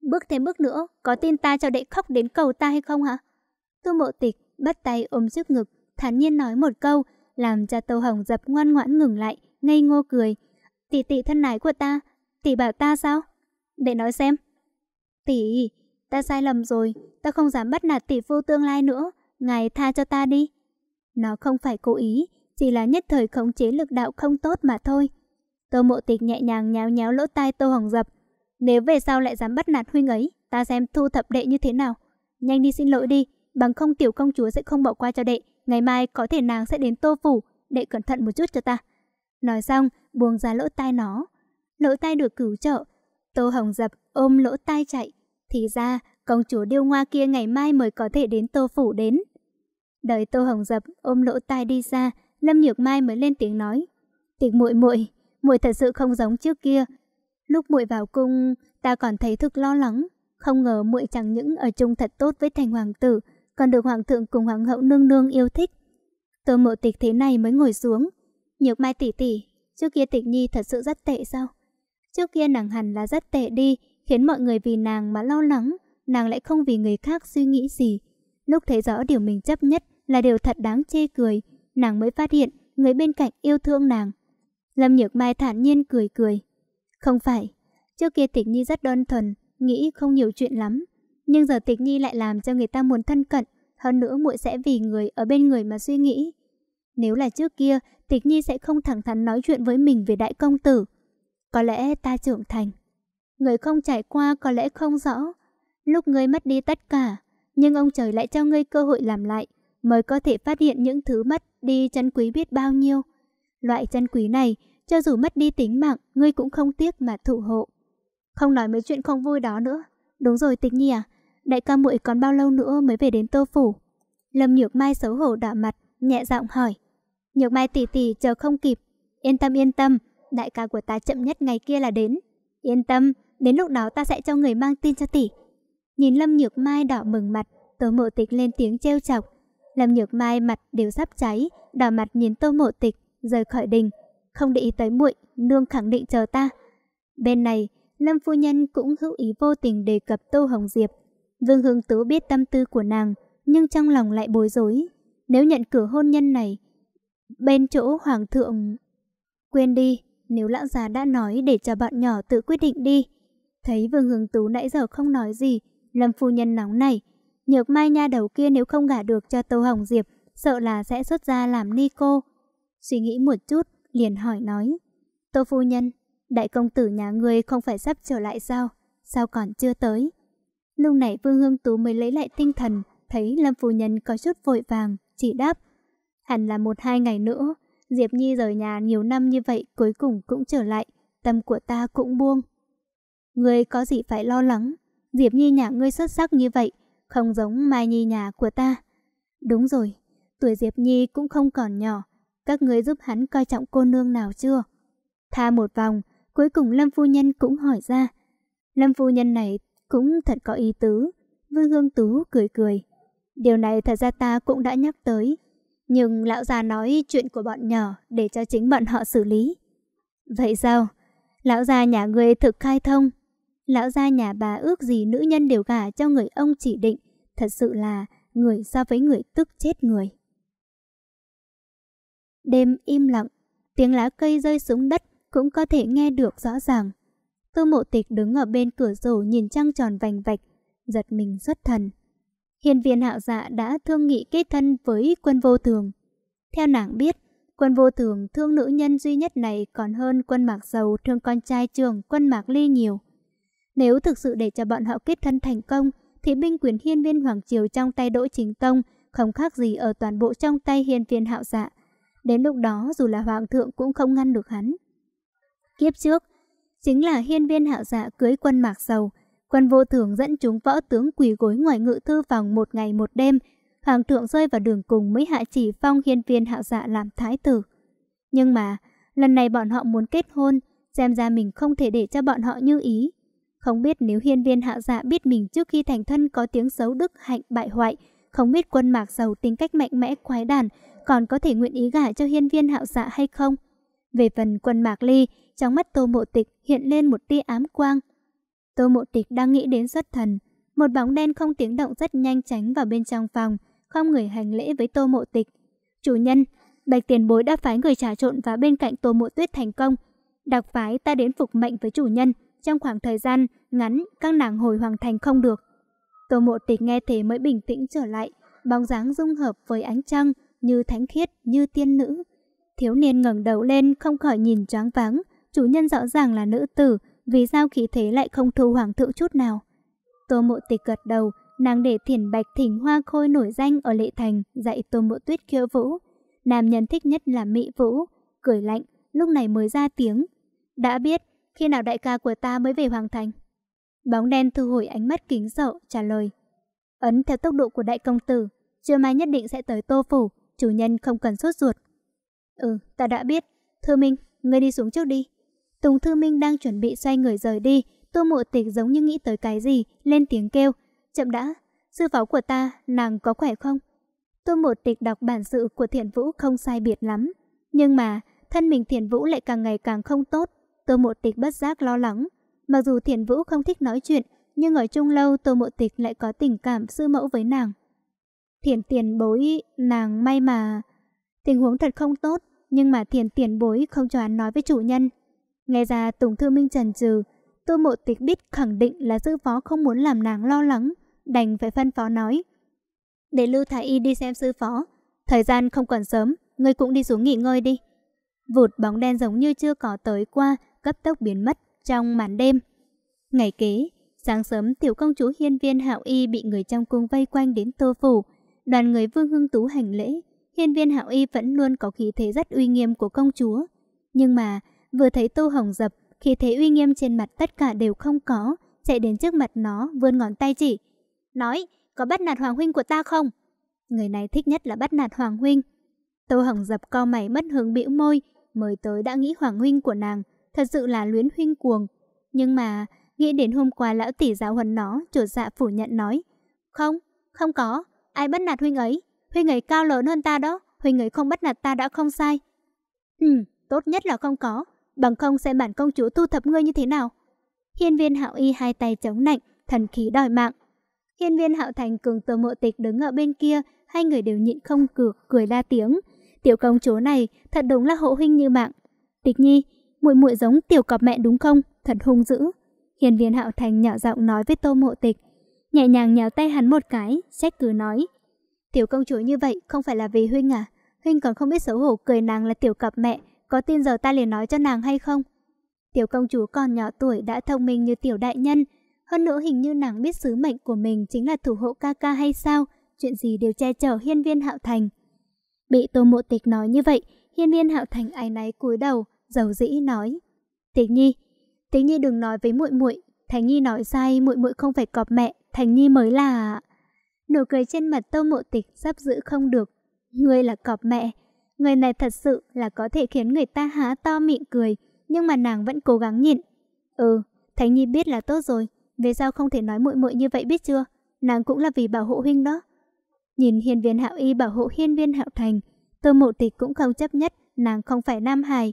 Bước thêm bước nữa, có tin ta cho đệ khóc đến cầu ta hay không hả? Tô mộ tịch bắt tay ôm trước ngực, thản nhiên nói một câu, làm cho Tô Hồng dập ngoan ngoãn ngừng lại, ngây ngô cười. Tỷ tỷ thân nái của ta, tỷ bảo ta sao? Để nói xem. Tỷ, ta sai lầm rồi, ta không dám bắt nạt tỷ phu tương lai nữa, ngài tha cho ta đi. Nó không phải cố ý, chỉ là nhất thời khống chế lực đạo không tốt mà thôi. Tô mộ tịch nhẹ nhàng nháo nháo lỗ tai Tô Hồng Dập. Nếu về sau lại dám bắt nạt huynh ấy, ta xem thu thập đệ như thế nào. Nhanh đi xin lỗi đi, bằng không tiểu công chúa sẽ không bỏ qua cho đệ. Ngày mai có thể nàng sẽ đến Tô Phủ, đệ cẩn thận một chút cho ta. Nói xong, buông ra lỗ tai nó. Lỗ tai được cứu trợ. Tô Hồng Dập ôm lỗ tai chạy. Thì ra, công chúa điêu ngoa kia ngày mai mới có thể đến Tô Phủ đến. Đợi Tô Hồng Dập ôm lỗ tai đi ra Lâm Nhược Mai mới lên tiếng nói. Tịch muội muội muội thật sự không giống trước kia. Lúc muội vào cung, ta còn thấy thực lo lắng, không ngờ muội chẳng những ở chung thật tốt với thành hoàng tử, còn được hoàng thượng cùng hoàng hậu nương nương yêu thích. Tô Mộ Tịch thế này mới ngồi xuống, "Nhược Mai tỷ tỷ, trước kia Tịch Nhi thật sự rất tệ sao?" Trước kia nàng hẳn là rất tệ đi, khiến mọi người vì nàng mà lo lắng, nàng lại không vì người khác suy nghĩ gì. Lúc thấy rõ điều mình chấp nhất là điều thật đáng chê cười, nàng mới phát hiện người bên cạnh yêu thương nàng, Lâm Nhược Mai thản nhiên cười cười. Không phải, trước kia Tịch Nhi rất đơn thuần, nghĩ không nhiều chuyện lắm. Nhưng giờ Tịch Nhi lại làm cho người ta muốn thân cận, hơn nữa muội sẽ vì người ở bên người mà suy nghĩ. Nếu là trước kia, Tịch Nhi sẽ không thẳng thắn nói chuyện với mình về đại công tử. Có lẽ ta trưởng thành. Người không trải qua có lẽ không rõ. Lúc ngươi mất đi tất cả, nhưng ông trời lại cho ngươi cơ hội làm lại, mới có thể phát hiện những thứ mất đi chân quý biết bao nhiêu. Loại chân quý này, cho dù mất đi tính mạng, ngươi cũng không tiếc mà thụ hộ. Không nói mấy chuyện không vui đó nữa. Đúng rồi tịch nhi à, đại ca muội còn bao lâu nữa mới về đến tô phủ? Lâm Nhược Mai xấu hổ đỏ mặt, nhẹ giọng hỏi. Nhược Mai tỉ tỉ chờ không kịp. Yên tâm yên tâm, đại ca của ta chậm nhất ngày kia là đến. Yên tâm, đến lúc đó ta sẽ cho người mang tin cho tỷ. Nhìn Lâm Nhược Mai đỏ mừng mặt, Tô Mộ Tịch lên tiếng trêu chọc. Lâm Nhược Mai mặt đều sắp cháy, đỏ mặt nhìn Tô Mộ Tịch rời khỏi đình, không để ý tới muội, nương khẳng định chờ ta. Bên này, Lâm phu nhân cũng hữu ý vô tình đề cập Tô Hồng Diệp. Vương Hương tú biết tâm tư của nàng, nhưng trong lòng lại bối rối. Nếu nhận cửa hôn nhân này, bên chỗ hoàng thượng... Quên đi, nếu lão già đã nói để cho bọn nhỏ tự quyết định đi. Thấy Vương Hương Tú nãy giờ không nói gì, Lâm phu nhân nóng này. Nhược mai nha đầu kia nếu không gả được cho Tô Hồng Diệp, sợ là sẽ xuất ra làm ni cô. Suy nghĩ một chút, liền hỏi nói. Tô phu nhân, đại công tử nhà ngươi không phải sắp trở lại sao? Sao còn chưa tới? Lúc này Vương Hương Tú mới lấy lại tinh thần, thấy Lâm phu nhân có chút vội vàng, chỉ đáp. Hẳn là một hai ngày nữa, Diệp Nhi rời nhà nhiều năm như vậy cuối cùng cũng trở lại, tâm của ta cũng buông. Ngươi có gì phải lo lắng, Diệp Nhi nhà ngươi xuất sắc như vậy, không giống Mai Nhi nhà của ta. Đúng rồi, tuổi Diệp Nhi cũng không còn nhỏ, các người giúp hắn coi trọng cô nương nào chưa? Tha một vòng, cuối cùng Lâm Phu Nhân cũng hỏi ra. Lâm Phu Nhân này cũng thật có ý tứ. Vương Hương Tú cười cười. Điều này thật ra ta cũng đã nhắc tới. Nhưng lão già nói chuyện của bọn nhỏ để cho chính bọn họ xử lý. Vậy sao? Lão già nhà người thực khai thông. Lão gia nhà bà ước gì nữ nhân đều gả cho người ông chỉ định. Thật sự là người so với người tức chết người. Đêm im lặng, tiếng lá cây rơi xuống đất cũng có thể nghe được rõ ràng. Tư mộ tịch đứng ở bên cửa sổ nhìn trăng tròn vành vạch, giật mình xuất thần. Hiền viên hạo dạ đã thương nghị kết thân với quân vô thường. Theo nàng biết, quân vô thường thương nữ nhân duy nhất này còn hơn quân mạc dầu thương con trai trường quân mạc ly nhiều. Nếu thực sự để cho bọn họ kết thân thành công, thì binh quyền hiên viên Hoàng Triều trong tay Đỗ Chính Tông không khác gì ở toàn bộ trong tay hiền viên hạo dạ. Đến lúc đó dù là hoàng thượng cũng không ngăn được hắn. Kiếp trước, chính là hiên viên hạ dạ cưới quân mạc sầu. Quân vô thường dẫn chúng võ tướng quỳ gối ngoài ngự thư phòng một ngày một đêm. Hoàng thượng rơi vào đường cùng mới hạ chỉ phong hiên viên hạ dạ làm thái tử. Nhưng mà, lần này bọn họ muốn kết hôn, xem ra mình không thể để cho bọn họ như ý. Không biết nếu hiên viên hạ dạ biết mình trước khi thành thân có tiếng xấu đức hạnh bại hoại, không biết quân mạc giàu tính cách mạnh mẽ quái đản, còn có thể nguyện ý gả cho hiên viên hạo dạ hay không. Về phần quân Mạc Ly, trong mắt Tô Mộ Tịch hiện lên một tia ám quang. Tô Mộ Tịch đang nghĩ đến xuất thần, một bóng đen không tiếng động rất nhanh tránh vào bên trong phòng, không người hành lễ với Tô Mộ Tịch. Chủ nhân, Bạch Tiền Bối đã phái người trà trộn vào bên cạnh Tô Mộ Tuyết thành công. Đặc phái ta đến phục mệnh với chủ nhân, trong khoảng thời gian ngắn các nàng hồi hoàng thành không được. Tô Mộ Tịch nghe thế mới bình tĩnh trở lại, bóng dáng dung hợp với ánh trăng, như thánh khiết, như tiên nữ. Thiếu niên ngẩng đầu lên không khỏi nhìn choáng váng, chủ nhân rõ ràng là nữ tử, vì sao khí thế lại không thu hoàng thượng chút nào. Tô mộ tịch gật đầu, nàng để thiền bạch thỉnh hoa khôi nổi danh ở lệ thành dạy tô mộ tuyết khiêu vũ. Nam nhân thích nhất là mỹ vũ, cười lạnh, lúc này mới ra tiếng. Đã biết, khi nào đại ca của ta mới về hoàng thành? Bóng đen thu hồi ánh mắt kính sợ, trả lời. Ấn theo tốc độ của đại công tử, trưa mai nhất định sẽ tới tô phủ, Chủ nhân không cần sốt ruột. Ừ, ta đã biết. Thư Minh, ngươi đi xuống trước đi. Tùng Thư Minh đang chuẩn bị xoay người rời đi. Tô mộ tịch giống như nghĩ tới cái gì, lên tiếng kêu. Chậm đã, sư pháo của ta, nàng có khỏe không? Tô mộ tịch đọc bản sự của thiền vũ không sai biệt lắm. Nhưng mà, thân mình thiền vũ lại càng ngày càng không tốt. Tô mộ tịch bất giác lo lắng. Mặc dù thiền vũ không thích nói chuyện, nhưng ở chung lâu Tô mộ tịch lại có tình cảm sư mẫu với nàng thiền tiền bối, nàng may mà... Tình huống thật không tốt, nhưng mà thiền tiền bối không cho hắn nói với chủ nhân. Nghe ra Tùng Thư Minh trần trừ, Tô Mộ Tịch biết khẳng định là sư phó không muốn làm nàng lo lắng, đành phải phân phó nói. Để Lưu Thái Y đi xem sư phó, thời gian không còn sớm, ngươi cũng đi xuống nghỉ ngơi đi. Vụt bóng đen giống như chưa có tới qua, cấp tốc biến mất trong màn đêm. Ngày kế, sáng sớm tiểu công chúa hiên viên Hạo Y bị người trong cung vây quanh đến tô phủ, đoàn người Vương Hưng Tú hành lễ, hiên viên hạo y vẫn luôn có khí thế rất uy nghiêm của công chúa. Nhưng mà, vừa thấy Tô Hồng dập, khí thế uy nghiêm trên mặt tất cả đều không có, chạy đến trước mặt nó, vươn ngón tay chỉ. Nói, có bắt nạt hoàng huynh của ta không? Người này thích nhất là bắt nạt hoàng huynh. Tô Hồng dập co mày mất hướng bĩu môi, mới tới đã nghĩ hoàng huynh của nàng, thật sự là luyến huynh cuồng. Nhưng mà, nghĩ đến hôm qua lão tỷ giáo huấn nó, trột dạ phủ nhận nói. Không, không có, Ai bắt nạt huynh ấy? Huynh ấy cao lớn hơn ta đó, huynh ấy không bắt nạt ta đã không sai. Ừ, tốt nhất là không có, bằng không sẽ bản công chúa thu thập ngươi như thế nào. Hiên viên hạo y hai tay chống nạnh, thần khí đòi mạng. Hiên viên hạo thành cường tờ mộ tịch đứng ở bên kia, hai người đều nhịn không cược, cười la tiếng. Tiểu công chúa này thật đúng là hộ huynh như mạng. Tịch nhi, muội muội giống tiểu cọp mẹ đúng không? Thật hung dữ. Hiên viên hạo thành nhỏ giọng nói với tô mộ tịch nhẹ nhàng nhào tay hắn một cái, xét cứ nói. Tiểu công chúa như vậy không phải là vì Huynh à? Huynh còn không biết xấu hổ cười nàng là tiểu cặp mẹ, có tin giờ ta liền nói cho nàng hay không? Tiểu công chúa còn nhỏ tuổi đã thông minh như tiểu đại nhân, hơn nữa hình như nàng biết sứ mệnh của mình chính là thủ hộ ca ca hay sao, chuyện gì đều che chở hiên viên hạo thành. Bị tô mộ tịch nói như vậy, hiên viên hạo thành ái náy cúi đầu, dầu dĩ nói. Tịch nhi, tịch nhi đừng nói với muội muội, Thành Nhi nói sai, muội muội không phải cọp mẹ, Thành Nhi mới là... Nụ cười trên mặt Tô Mộ Tịch sắp giữ không được. Ngươi là cọp mẹ. Người này thật sự là có thể khiến người ta há to miệng cười, nhưng mà nàng vẫn cố gắng nhịn. Ừ, Thánh Nhi biết là tốt rồi, về sau không thể nói muội muội như vậy biết chưa? Nàng cũng là vì bảo hộ huynh đó. Nhìn hiên viên hạo y bảo hộ hiên viên hạo thành, Tô Mộ Tịch cũng không chấp nhất, nàng không phải Nam hài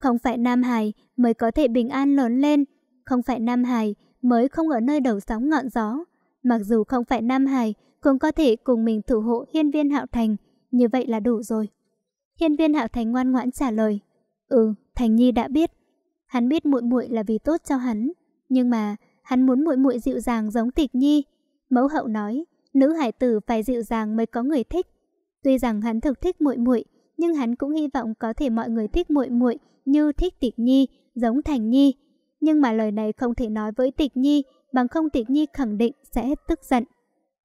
Không phải Nam hài mới có thể bình an lớn lên, không phải Nam hài mới không ở nơi đầu sóng ngọn gió. Mặc dù không phải Nam Hải, cũng có thể cùng mình thủ hộ hiên viên Hạo Thành, như vậy là đủ rồi. Hiên viên Hạo Thành ngoan ngoãn trả lời, "Ừ, Thành Nhi đã biết." Hắn biết muội muội là vì tốt cho hắn, nhưng mà hắn muốn muội muội dịu dàng giống Tịch Nhi. Mẫu hậu nói, nữ hải tử phải dịu dàng mới có người thích. Tuy rằng hắn thực thích muội muội, nhưng hắn cũng hy vọng có thể mọi người thích muội muội như thích Tịch Nhi, giống Thành Nhi nhưng mà lời này không thể nói với Tịch Nhi, bằng không Tịch Nhi khẳng định sẽ tức giận.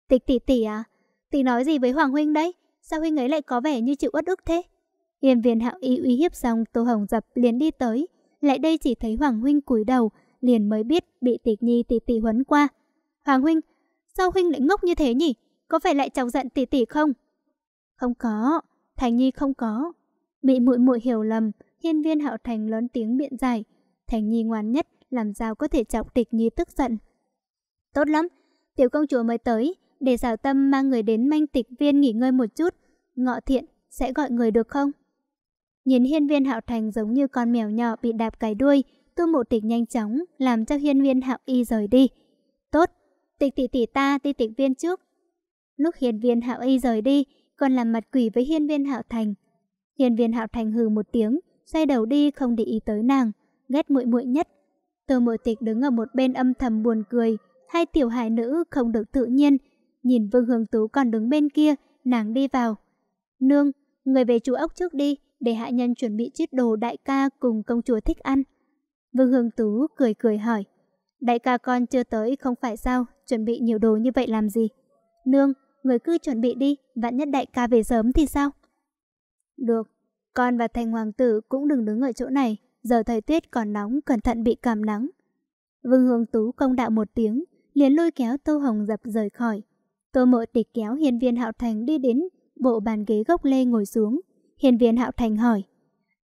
Tịch tỷ tỷ à, tỷ nói gì với Hoàng Huynh đấy? Sao Huynh ấy lại có vẻ như chịu uất ức thế? Hiên viên hạo y uy hiếp xong Tô Hồng Dập liền đi tới, lại đây chỉ thấy Hoàng Huynh cúi đầu, liền mới biết bị Tịch Nhi tỷ tỷ huấn qua. Hoàng Huynh, sao Huynh lại ngốc như thế nhỉ? Có phải lại chọc giận tỷ tỷ không? Không có, Thành Nhi không có. Bị muội muội hiểu lầm, hiên viên hạo thành lớn tiếng biện giải, Thành Nhi ngoan nhất, làm sao có thể chọc tịch Nhi tức giận. Tốt lắm, tiểu công chúa mới tới, để xảo tâm mang người đến manh tịch viên nghỉ ngơi một chút. Ngọ thiện, sẽ gọi người được không? Nhìn hiên viên hạo thành giống như con mèo nhỏ bị đạp cái đuôi, tu mộ tịch nhanh chóng, làm cho hiên viên hạo y rời đi. Tốt, tịch tỷ tỷ ta đi tịch viên trước. Lúc hiên viên hạo y rời đi, còn làm mặt quỷ với hiên viên hạo thành. Hiên viên hạo thành hừ một tiếng, xoay đầu đi không để ý tới nàng ghét muội muội nhất. Tô Mộ Tịch đứng ở một bên âm thầm buồn cười, hai tiểu hài nữ không được tự nhiên, nhìn Vương Hương Tú còn đứng bên kia, nàng đi vào. "Nương, người về chủ ốc trước đi, để hạ nhân chuẩn bị chiếc đồ đại ca cùng công chúa thích ăn." Vương Hương Tú cười cười hỏi, "Đại ca con chưa tới không phải sao, chuẩn bị nhiều đồ như vậy làm gì?" "Nương, người cứ chuẩn bị đi, vạn nhất đại ca về sớm thì sao?" "Được, con và Thành hoàng tử cũng đừng đứng ở chỗ này, giờ thời tiết còn nóng cẩn thận bị cảm nắng. Vương Hương Tú công đạo một tiếng, liền lôi kéo Tô Hồng Dập rời khỏi. Tô Mộ Tịch kéo hiền Viên Hạo Thành đi đến bộ bàn ghế gốc lê ngồi xuống. hiền Viên Hạo Thành hỏi,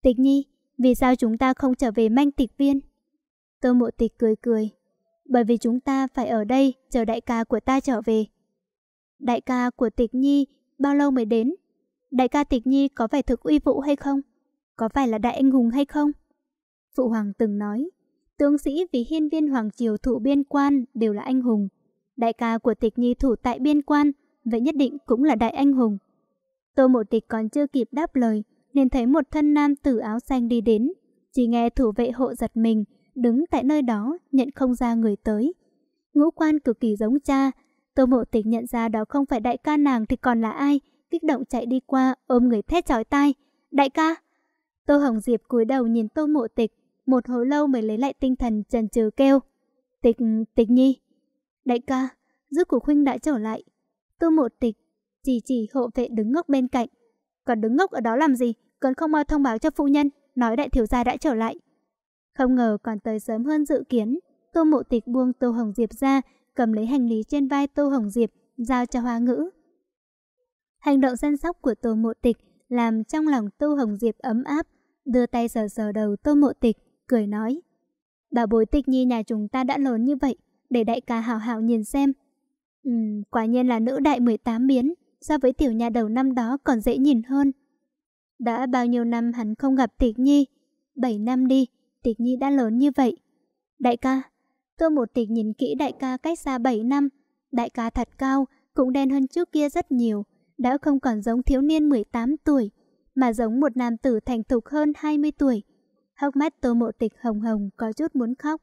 Tịch Nhi, vì sao chúng ta không trở về manh tịch viên? Tô Mộ Tịch cười cười, bởi vì chúng ta phải ở đây chờ đại ca của ta trở về. Đại ca của Tịch Nhi bao lâu mới đến? Đại ca Tịch Nhi có phải thực uy vũ hay không? Có phải là đại anh hùng hay không? Phụ hoàng từng nói, tướng sĩ vì hiên viên hoàng triều thủ biên quan đều là anh hùng. Đại ca của tịch nhi thủ tại biên quan, vậy nhất định cũng là đại anh hùng. Tô mộ tịch còn chưa kịp đáp lời, nên thấy một thân nam tử áo xanh đi đến. Chỉ nghe thủ vệ hộ giật mình, đứng tại nơi đó, nhận không ra người tới. Ngũ quan cực kỳ giống cha, tô mộ tịch nhận ra đó không phải đại ca nàng thì còn là ai, kích động chạy đi qua, ôm người thét chói tai. Đại ca! Tô Hồng Diệp cúi đầu nhìn tô mộ tịch, một hồi lâu mới lấy lại tinh thần chần chừ kêu. Tịch, tịch nhi. Đại ca, rước của huynh đã trở lại. Tư mộ tịch, chỉ chỉ hộ vệ đứng ngốc bên cạnh. Còn đứng ngốc ở đó làm gì, còn không mau thông báo cho phụ nhân, nói đại thiếu gia đã trở lại. Không ngờ còn tới sớm hơn dự kiến, Tô Mộ Tịch buông Tô Hồng Diệp ra, cầm lấy hành lý trên vai Tô Hồng Diệp, giao cho Hoa Ngữ. Hành động săn sóc của Tô Mộ Tịch làm trong lòng Tô Hồng Diệp ấm áp, đưa tay sờ sờ đầu Tô Mộ Tịch cười nói. bảo bối tịch nhi nhà chúng ta đã lớn như vậy, để đại ca hào hào nhìn xem. Ừm, quả nhiên là nữ đại 18 biến, so với tiểu nhà đầu năm đó còn dễ nhìn hơn. Đã bao nhiêu năm hắn không gặp tịch nhi, 7 năm đi, tịch nhi đã lớn như vậy. Đại ca, tôi một tịch nhìn kỹ đại ca cách xa 7 năm, đại ca thật cao, cũng đen hơn trước kia rất nhiều, đã không còn giống thiếu niên 18 tuổi, mà giống một nam tử thành thục hơn 20 tuổi. Hốc mắt tô mộ tịch hồng hồng có chút muốn khóc.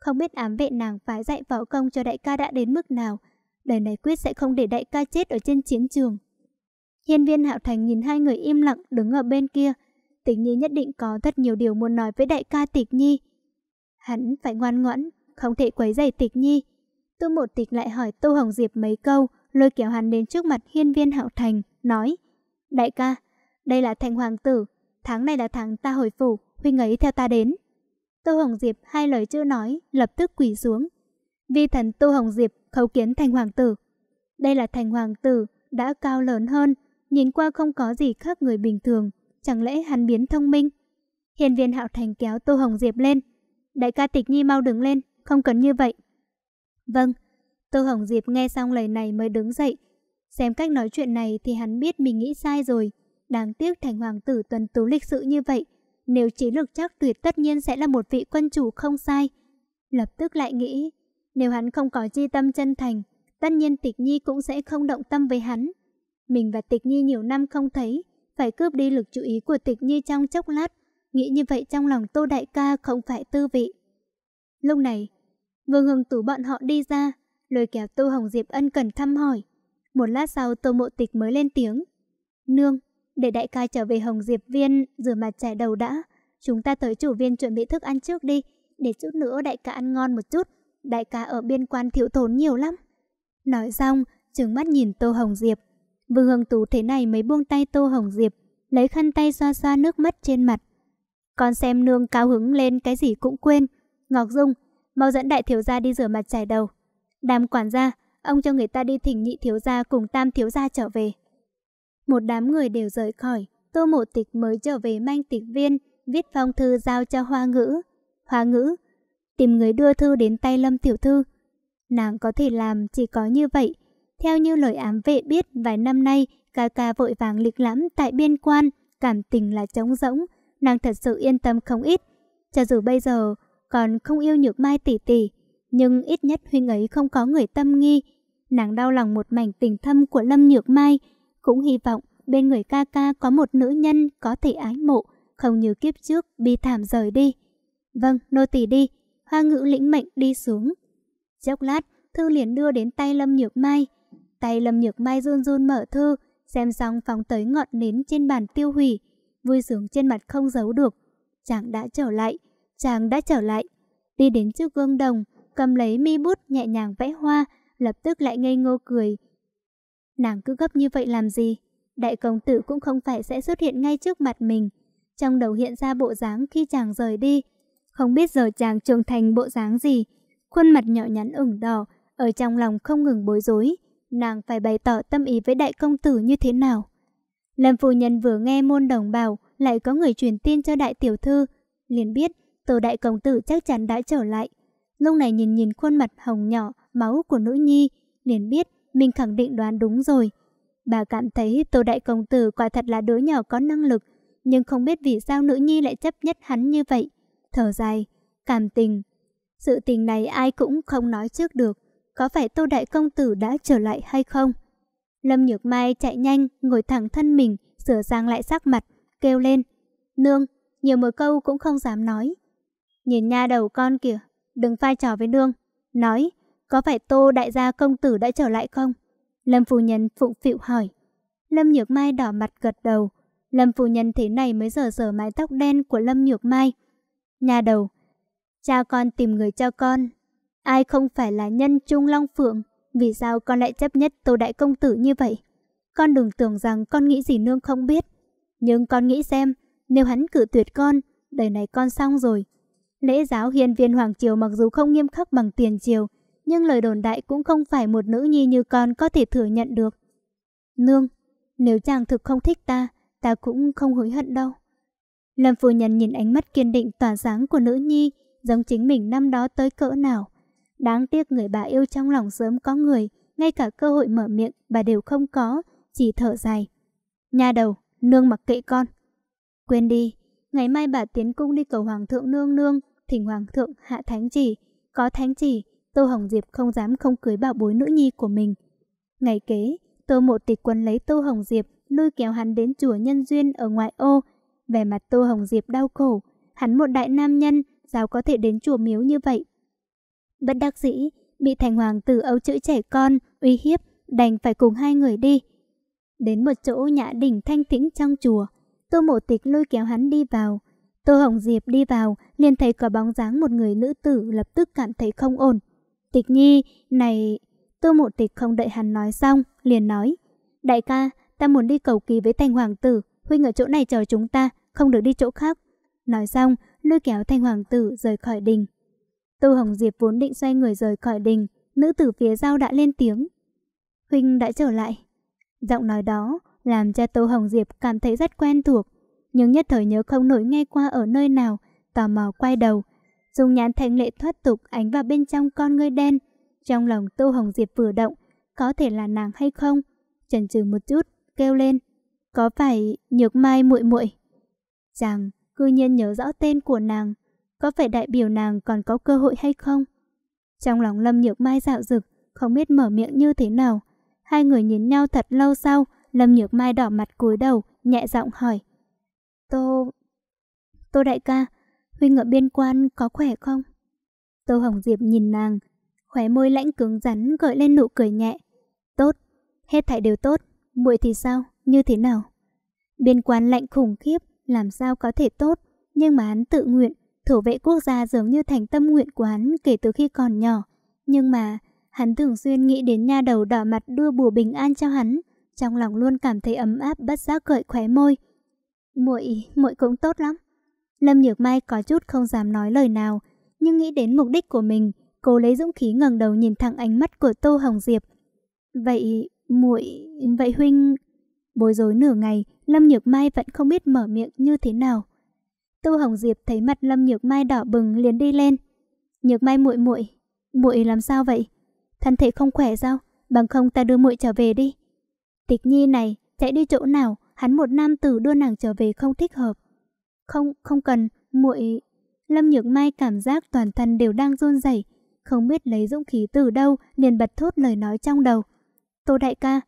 Không biết ám vệ nàng phải dạy võ công cho đại ca đã đến mức nào. Đời này quyết sẽ không để đại ca chết ở trên chiến trường. Hiên viên hạo thành nhìn hai người im lặng đứng ở bên kia. Tịch Nhi nhất định có rất nhiều điều muốn nói với đại ca Tịch Nhi. Hắn phải ngoan ngoãn, không thể quấy rầy Tịch Nhi. Tô mộ Tịch lại hỏi Tô Hồng Diệp mấy câu, lôi kéo hắn đến trước mặt hiên viên hạo thành, nói Đại ca, đây là thành hoàng tử, tháng này là tháng ta hồi phủ, huynh ấy theo ta đến. Tô Hồng Diệp hai lời chưa nói, lập tức quỳ xuống. Vi thần Tô Hồng Diệp khấu kiến thành hoàng tử. Đây là thành hoàng tử, đã cao lớn hơn, nhìn qua không có gì khác người bình thường, chẳng lẽ hắn biến thông minh? Hiền viên hạo thành kéo Tô Hồng Diệp lên. Đại ca tịch nhi mau đứng lên, không cần như vậy. Vâng, Tô Hồng Diệp nghe xong lời này mới đứng dậy. Xem cách nói chuyện này thì hắn biết mình nghĩ sai rồi. Đáng tiếc thành hoàng tử tuần tú lịch sự như vậy, nếu chỉ lực chắc tuyệt tất nhiên sẽ là một vị quân chủ không sai. Lập tức lại nghĩ, nếu hắn không có chi tâm chân thành, tất nhiên tịch nhi cũng sẽ không động tâm với hắn. Mình và tịch nhi nhiều năm không thấy, phải cướp đi lực chú ý của tịch nhi trong chốc lát. Nghĩ như vậy trong lòng tô đại ca không phải tư vị. Lúc này, vương hương tủ bọn họ đi ra, lời kéo tô hồng diệp ân cần thăm hỏi. Một lát sau tô mộ tịch mới lên tiếng. Nương, để đại ca trở về Hồng Diệp Viên Rửa mặt chải đầu đã Chúng ta tới chủ viên chuẩn bị thức ăn trước đi Để chút nữa đại ca ăn ngon một chút Đại ca ở biên quan thiếu thốn nhiều lắm Nói xong trừng mắt nhìn Tô Hồng Diệp Vương Hương Tú thế này mới buông tay Tô Hồng Diệp Lấy khăn tay xoa xoa nước mắt trên mặt Con xem nương cao hứng lên cái gì cũng quên Ngọc Dung Mau dẫn đại thiếu gia đi rửa mặt chải đầu Đàm quản gia Ông cho người ta đi thỉnh nhị thiếu gia cùng tam thiếu gia trở về một đám người đều rời khỏi, Tô Mộ Tịch mới trở về manh tịch viên, viết phong thư giao cho Hoa Ngữ. Hoa Ngữ, tìm người đưa thư đến tay Lâm Tiểu Thư. Nàng có thể làm chỉ có như vậy. Theo như lời ám vệ biết vài năm nay, ca ca vội vàng lịch lãm tại biên quan, cảm tình là trống rỗng, nàng thật sự yên tâm không ít. Cho dù bây giờ còn không yêu nhược mai tỷ tỷ, nhưng ít nhất huynh ấy không có người tâm nghi. Nàng đau lòng một mảnh tình thâm của Lâm Nhược Mai, cũng hy vọng bên người ca ca có một nữ nhân có thể ái mộ, không như kiếp trước bi thảm rời đi. Vâng, nô tỳ đi. Hoa ngữ lĩnh mệnh đi xuống. Chốc lát, thư liền đưa đến tay Lâm Nhược Mai. Tay Lâm Nhược Mai run run mở thư, xem xong phóng tới ngọn nến trên bàn tiêu hủy. Vui sướng trên mặt không giấu được. Chàng đã trở lại, chàng đã trở lại. Đi đến trước gương đồng, cầm lấy mi bút nhẹ nhàng vẽ hoa, lập tức lại ngây ngô cười. Nàng cứ gấp như vậy làm gì? Đại công tử cũng không phải sẽ xuất hiện ngay trước mặt mình. Trong đầu hiện ra bộ dáng khi chàng rời đi. Không biết giờ chàng trưởng thành bộ dáng gì. Khuôn mặt nhỏ nhắn ửng đỏ, ở trong lòng không ngừng bối rối. Nàng phải bày tỏ tâm ý với đại công tử như thế nào? Lâm phu nhân vừa nghe môn đồng bào lại có người truyền tin cho đại tiểu thư, liền biết Tô đại công tử chắc chắn đã trở lại. Lúc này nhìn nhìn khuôn mặt hồng nhỏ, máu của nữ nhi, liền biết mình khẳng định đoán đúng rồi. Bà cảm thấy Tô Đại Công Tử quả thật là đứa nhỏ có năng lực, nhưng không biết vì sao nữ nhi lại chấp nhất hắn như vậy. Thở dài, cảm tình. Sự tình này ai cũng không nói trước được, có phải Tô Đại Công Tử đã trở lại hay không? Lâm Nhược Mai chạy nhanh, ngồi thẳng thân mình, sửa sang lại sắc mặt, kêu lên. Nương, nhiều một câu cũng không dám nói. Nhìn nha đầu con kìa, đừng phai trò với nương. Nói, có phải Tô đại gia công tử đã trở lại không? Lâm phu nhân phụng phịu hỏi. Lâm Nhược Mai đỏ mặt gật đầu. Lâm phu nhân thế này mới dở dở mái tóc đen của Lâm Nhược Mai. Nhà đầu, cha con tìm người cho con. Ai không phải là nhân trung long phượng, vì sao con lại chấp nhất Tô Đại Công Tử như vậy? Con đừng tưởng rằng con nghĩ gì nương không biết. Nhưng con nghĩ xem, nếu hắn cử tuyệt con, đời này con xong rồi. Lễ giáo hiền viên Hoàng Triều mặc dù không nghiêm khắc bằng tiền triều, nhưng lời đồn đại cũng không phải một nữ nhi như con có thể thừa nhận được. Nương, nếu chàng thực không thích ta, ta cũng không hối hận đâu. Lâm phu nhân nhìn ánh mắt kiên định tỏa sáng của nữ nhi, giống chính mình năm đó tới cỡ nào. Đáng tiếc người bà yêu trong lòng sớm có người, ngay cả cơ hội mở miệng bà đều không có, chỉ thở dài. Nhà đầu, nương mặc kệ con. Quên đi, ngày mai bà tiến cung đi cầu hoàng thượng nương nương, thỉnh hoàng thượng hạ thánh chỉ. Có thánh chỉ, Tô Hồng Diệp không dám không cưới bảo bối nữ nhi của mình. Ngày kế, Tô Mộ Tịch quân lấy Tô Hồng Diệp, lôi kéo hắn đến chùa Nhân Duyên ở ngoại ô. Về mặt Tô Hồng Diệp đau khổ, hắn một đại nam nhân, sao có thể đến chùa miếu như vậy? Bất đắc dĩ, bị thành hoàng tử âu chữ trẻ con, uy hiếp, đành phải cùng hai người đi. Đến một chỗ nhã đỉnh thanh tĩnh trong chùa, Tô Mộ Tịch lôi kéo hắn đi vào. Tô Hồng Diệp đi vào, liền thấy có bóng dáng một người nữ tử lập tức cảm thấy không ổn. Tịch nhi, này... Tư mộ tịch không đợi hắn nói xong, liền nói. Đại ca, ta muốn đi cầu kỳ với thành hoàng tử, huynh ở chỗ này chờ chúng ta, không được đi chỗ khác. Nói xong, lôi kéo thành hoàng tử rời khỏi đình. Tư Hồng Diệp vốn định xoay người rời khỏi đình, nữ tử phía sau đã lên tiếng. Huynh đã trở lại. Giọng nói đó làm cho Tô Hồng Diệp cảm thấy rất quen thuộc, nhưng nhất thời nhớ không nổi nghe qua ở nơi nào, tò mò quay đầu, Dùng nhãn thanh lệ thoát tục ánh vào bên trong con ngươi đen. Trong lòng Tô Hồng Diệp vừa động, có thể là nàng hay không? Chần chừ một chút, kêu lên, có phải Nhược Mai muội muội? Chàng cư nhiên nhớ rõ tên của nàng, có phải đại biểu nàng còn có cơ hội hay không? Trong lòng Lâm Nhược Mai dạo dực, không biết mở miệng như thế nào. Hai người nhìn nhau thật lâu sau, Lâm Nhược Mai đỏ mặt cúi đầu, nhẹ giọng hỏi. Tô... Tô đại ca, Huynh ở biên quan có khỏe không? Tô Hồng Diệp nhìn nàng, khóe môi lãnh cứng rắn gợi lên nụ cười nhẹ. Tốt, hết thảy đều tốt, muội thì sao, như thế nào? Biên quan lạnh khủng khiếp, làm sao có thể tốt, nhưng mà hắn tự nguyện, thủ vệ quốc gia dường như thành tâm nguyện của hắn kể từ khi còn nhỏ. Nhưng mà, hắn thường xuyên nghĩ đến nha đầu đỏ mặt đưa bùa bình an cho hắn, trong lòng luôn cảm thấy ấm áp bất giác cởi khóe môi. Muội, muội cũng tốt lắm. Lâm Nhược Mai có chút không dám nói lời nào, nhưng nghĩ đến mục đích của mình, cô lấy dũng khí ngẩng đầu nhìn thẳng ánh mắt của Tô Hồng Diệp. "Vậy muội, vậy huynh?" Bối rối nửa ngày, Lâm Nhược Mai vẫn không biết mở miệng như thế nào. Tô Hồng Diệp thấy mặt Lâm Nhược Mai đỏ bừng liền đi lên. "Nhược Mai muội muội, muội làm sao vậy? Thân thể không khỏe sao? Bằng không ta đưa muội trở về đi." Tịch Nhi này, chạy đi chỗ nào, hắn một nam tử đưa nàng trở về không thích hợp. Không, không cần, muội Lâm Nhược Mai cảm giác toàn thân đều đang run rẩy, không biết lấy dũng khí từ đâu, liền bật thốt lời nói trong đầu. "Tô đại ca,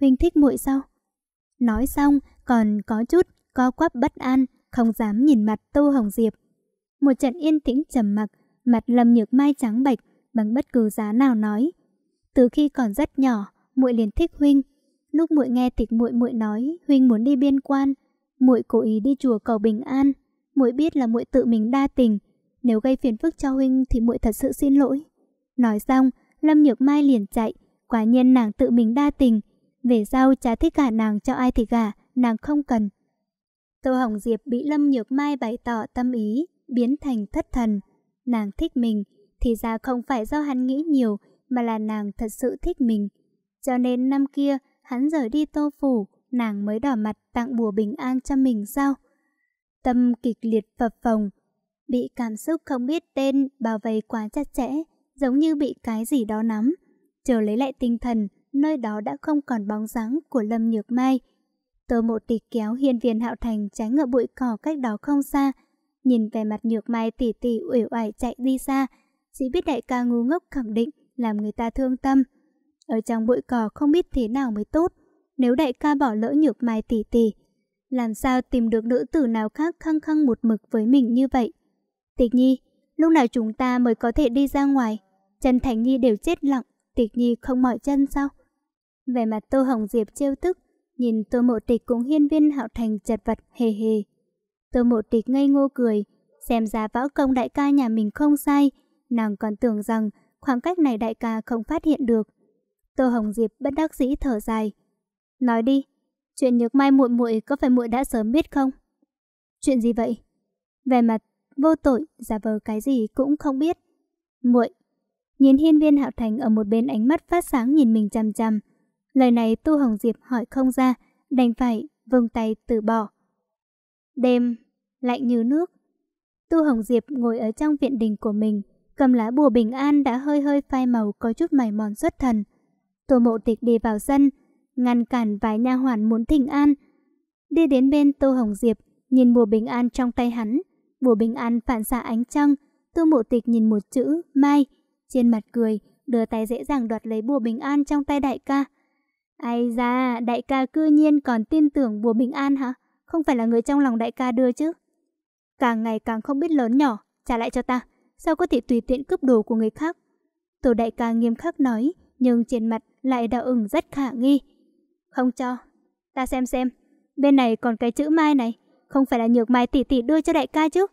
huynh thích muội sao?" Nói xong, còn có chút co quắp bất an, không dám nhìn mặt Tô Hồng Diệp. Một trận yên tĩnh trầm mặc, mặt Lâm Nhược Mai trắng bạch bằng bất cứ giá nào nói: "Từ khi còn rất nhỏ, muội liền thích huynh." Lúc muội nghe Tịch muội muội nói huynh muốn đi biên quan, muội cố ý đi chùa cầu bình an, muội biết là muội tự mình đa tình, nếu gây phiền phức cho huynh thì muội thật sự xin lỗi. Nói xong, Lâm Nhược Mai liền chạy, quả nhiên nàng tự mình đa tình, về sau cha thích gả nàng cho ai thì gả, nàng không cần. Tô Hồng Diệp bị Lâm Nhược Mai bày tỏ tâm ý, biến thành thất thần. Nàng thích mình, thì ra không phải do hắn nghĩ nhiều, mà là nàng thật sự thích mình. Cho nên năm kia, hắn rời đi Tô Phủ, nàng mới đỏ mặt tặng bùa bình an cho mình sao? Tâm kịch liệt phập phồng, bị cảm xúc không biết tên bao vây quá chặt chẽ, giống như bị cái gì đó nắm. Chờ lấy lại tinh thần, nơi đó đã không còn bóng dáng của Lâm Nhược Mai. Tô mộ tịch kéo hiên viên hạo thành tránh ở bụi cỏ cách đó không xa. Nhìn về mặt nhược mai tỉ tỉ uể oải chạy đi xa. Chỉ biết đại ca ngu ngốc khẳng định làm người ta thương tâm. Ở trong bụi cỏ không biết thế nào mới tốt nếu đại ca bỏ lỡ nhược mai tỷ tỷ. Làm sao tìm được nữ tử nào khác khăng khăng một mực với mình như vậy? Tịch Nhi, lúc nào chúng ta mới có thể đi ra ngoài? Trần Thành Nhi đều chết lặng, Tịch Nhi không mỏi chân sao? Về mặt Tô Hồng Diệp trêu tức, nhìn Tô Mộ Tịch cũng hiên viên hạo thành chật vật hề hề. Tô Mộ Tịch ngây ngô cười, xem ra võ công đại ca nhà mình không sai, nàng còn tưởng rằng khoảng cách này đại ca không phát hiện được. Tô Hồng Diệp bất đắc dĩ thở dài, Nói đi, chuyện nhược mai muội muội có phải muội đã sớm biết không? Chuyện gì vậy? Về mặt vô tội, giả vờ cái gì cũng không biết. Muội Nhìn hiên viên hạo thành ở một bên ánh mắt phát sáng nhìn mình chằm chằm. Lời này Tu Hồng Diệp hỏi không ra, đành phải vung tay từ bỏ. Đêm, lạnh như nước. Tu Hồng Diệp ngồi ở trong viện đình của mình, cầm lá bùa bình an đã hơi hơi phai màu có chút mày mòn xuất thần. Tô mộ tịch đi vào sân, ngăn cản vài nha hoàn muốn thỉnh an. Đi đến bên Tô Hồng Diệp, nhìn bùa bình an trong tay hắn, bùa bình an phản xạ ánh trăng, Tô Mộ Tịch nhìn một chữ Mai, trên mặt cười, đưa tay dễ dàng đoạt lấy bùa bình an trong tay đại ca. Ai ra, đại ca cư nhiên còn tin tưởng bùa bình an hả? Không phải là người trong lòng đại ca đưa chứ? Càng ngày càng không biết lớn nhỏ, trả lại cho ta, sao có thể tùy tiện cướp đồ của người khác? Tổ đại ca nghiêm khắc nói, nhưng trên mặt lại đạo ửng rất khả nghi. Không cho. Ta xem xem. Bên này còn cái chữ mai này. Không phải là nhược mai tỷ tỷ đưa cho đại ca chứ.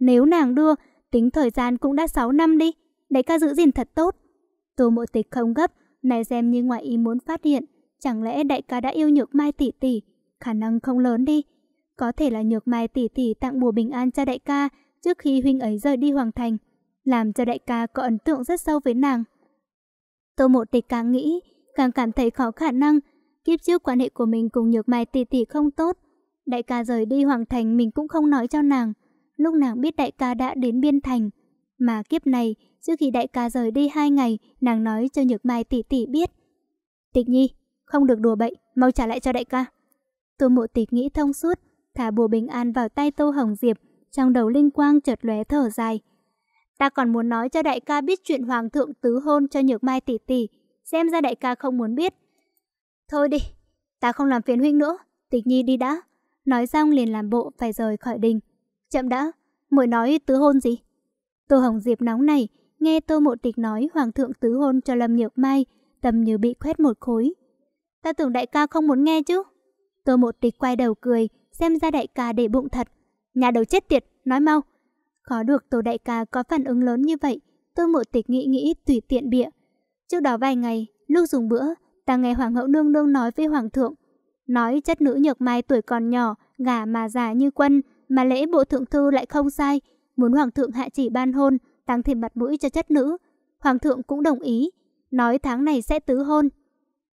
Nếu nàng đưa, tính thời gian cũng đã 6 năm đi. Đại ca giữ gìn thật tốt. Tô mộ tịch không gấp, này xem như ngoại ý muốn phát hiện. Chẳng lẽ đại ca đã yêu nhược mai tỷ tỷ? Khả năng không lớn đi. Có thể là nhược mai tỷ tỷ tặng bùa bình an cho đại ca trước khi huynh ấy rời đi hoàng thành. Làm cho đại ca có ấn tượng rất sâu với nàng. Tô mộ tịch càng nghĩ, càng cảm thấy khó khả năng Kiếp trước quan hệ của mình cùng nhược mai tỷ tỷ không tốt. Đại ca rời đi hoàng thành mình cũng không nói cho nàng. Lúc nàng biết đại ca đã đến biên thành. Mà kiếp này, trước khi đại ca rời đi hai ngày, nàng nói cho nhược mai tỷ tỷ biết. Tịch nhi, không được đùa bậy, mau trả lại cho đại ca. Tô mộ tịch nghĩ thông suốt, thả bùa bình an vào tay Tô Hồng Diệp, trong đầu linh quang chợt lóe thở dài. Ta còn muốn nói cho đại ca biết chuyện hoàng thượng tứ hôn cho nhược mai tỷ tỷ, xem ra đại ca không muốn biết, Thôi đi, ta không làm phiền huynh nữa, tịch nhi đi đã. Nói xong liền làm bộ phải rời khỏi đình. Chậm đã, muội nói tứ hôn gì? Tô Hồng Diệp nóng này, nghe Tô Mộ Tịch nói Hoàng thượng tứ hôn cho Lâm Nhược Mai, tâm như bị khoét một khối. Ta tưởng đại ca không muốn nghe chứ. Tô Mộ Tịch quay đầu cười, xem ra đại ca để bụng thật. Nhà đầu chết tiệt, nói mau. Khó được Tô đại ca có phản ứng lớn như vậy, Tô Mộ Tịch nghĩ nghĩ tùy tiện bịa. Trước đó vài ngày, lúc dùng bữa, ta nghe hoàng hậu nương nương nói với hoàng thượng. Nói chất nữ nhược mai tuổi còn nhỏ, gả mà già như quân, mà lễ bộ thượng thư lại không sai. Muốn hoàng thượng hạ chỉ ban hôn, tăng thêm mặt mũi cho chất nữ. Hoàng thượng cũng đồng ý, nói tháng này sẽ tứ hôn.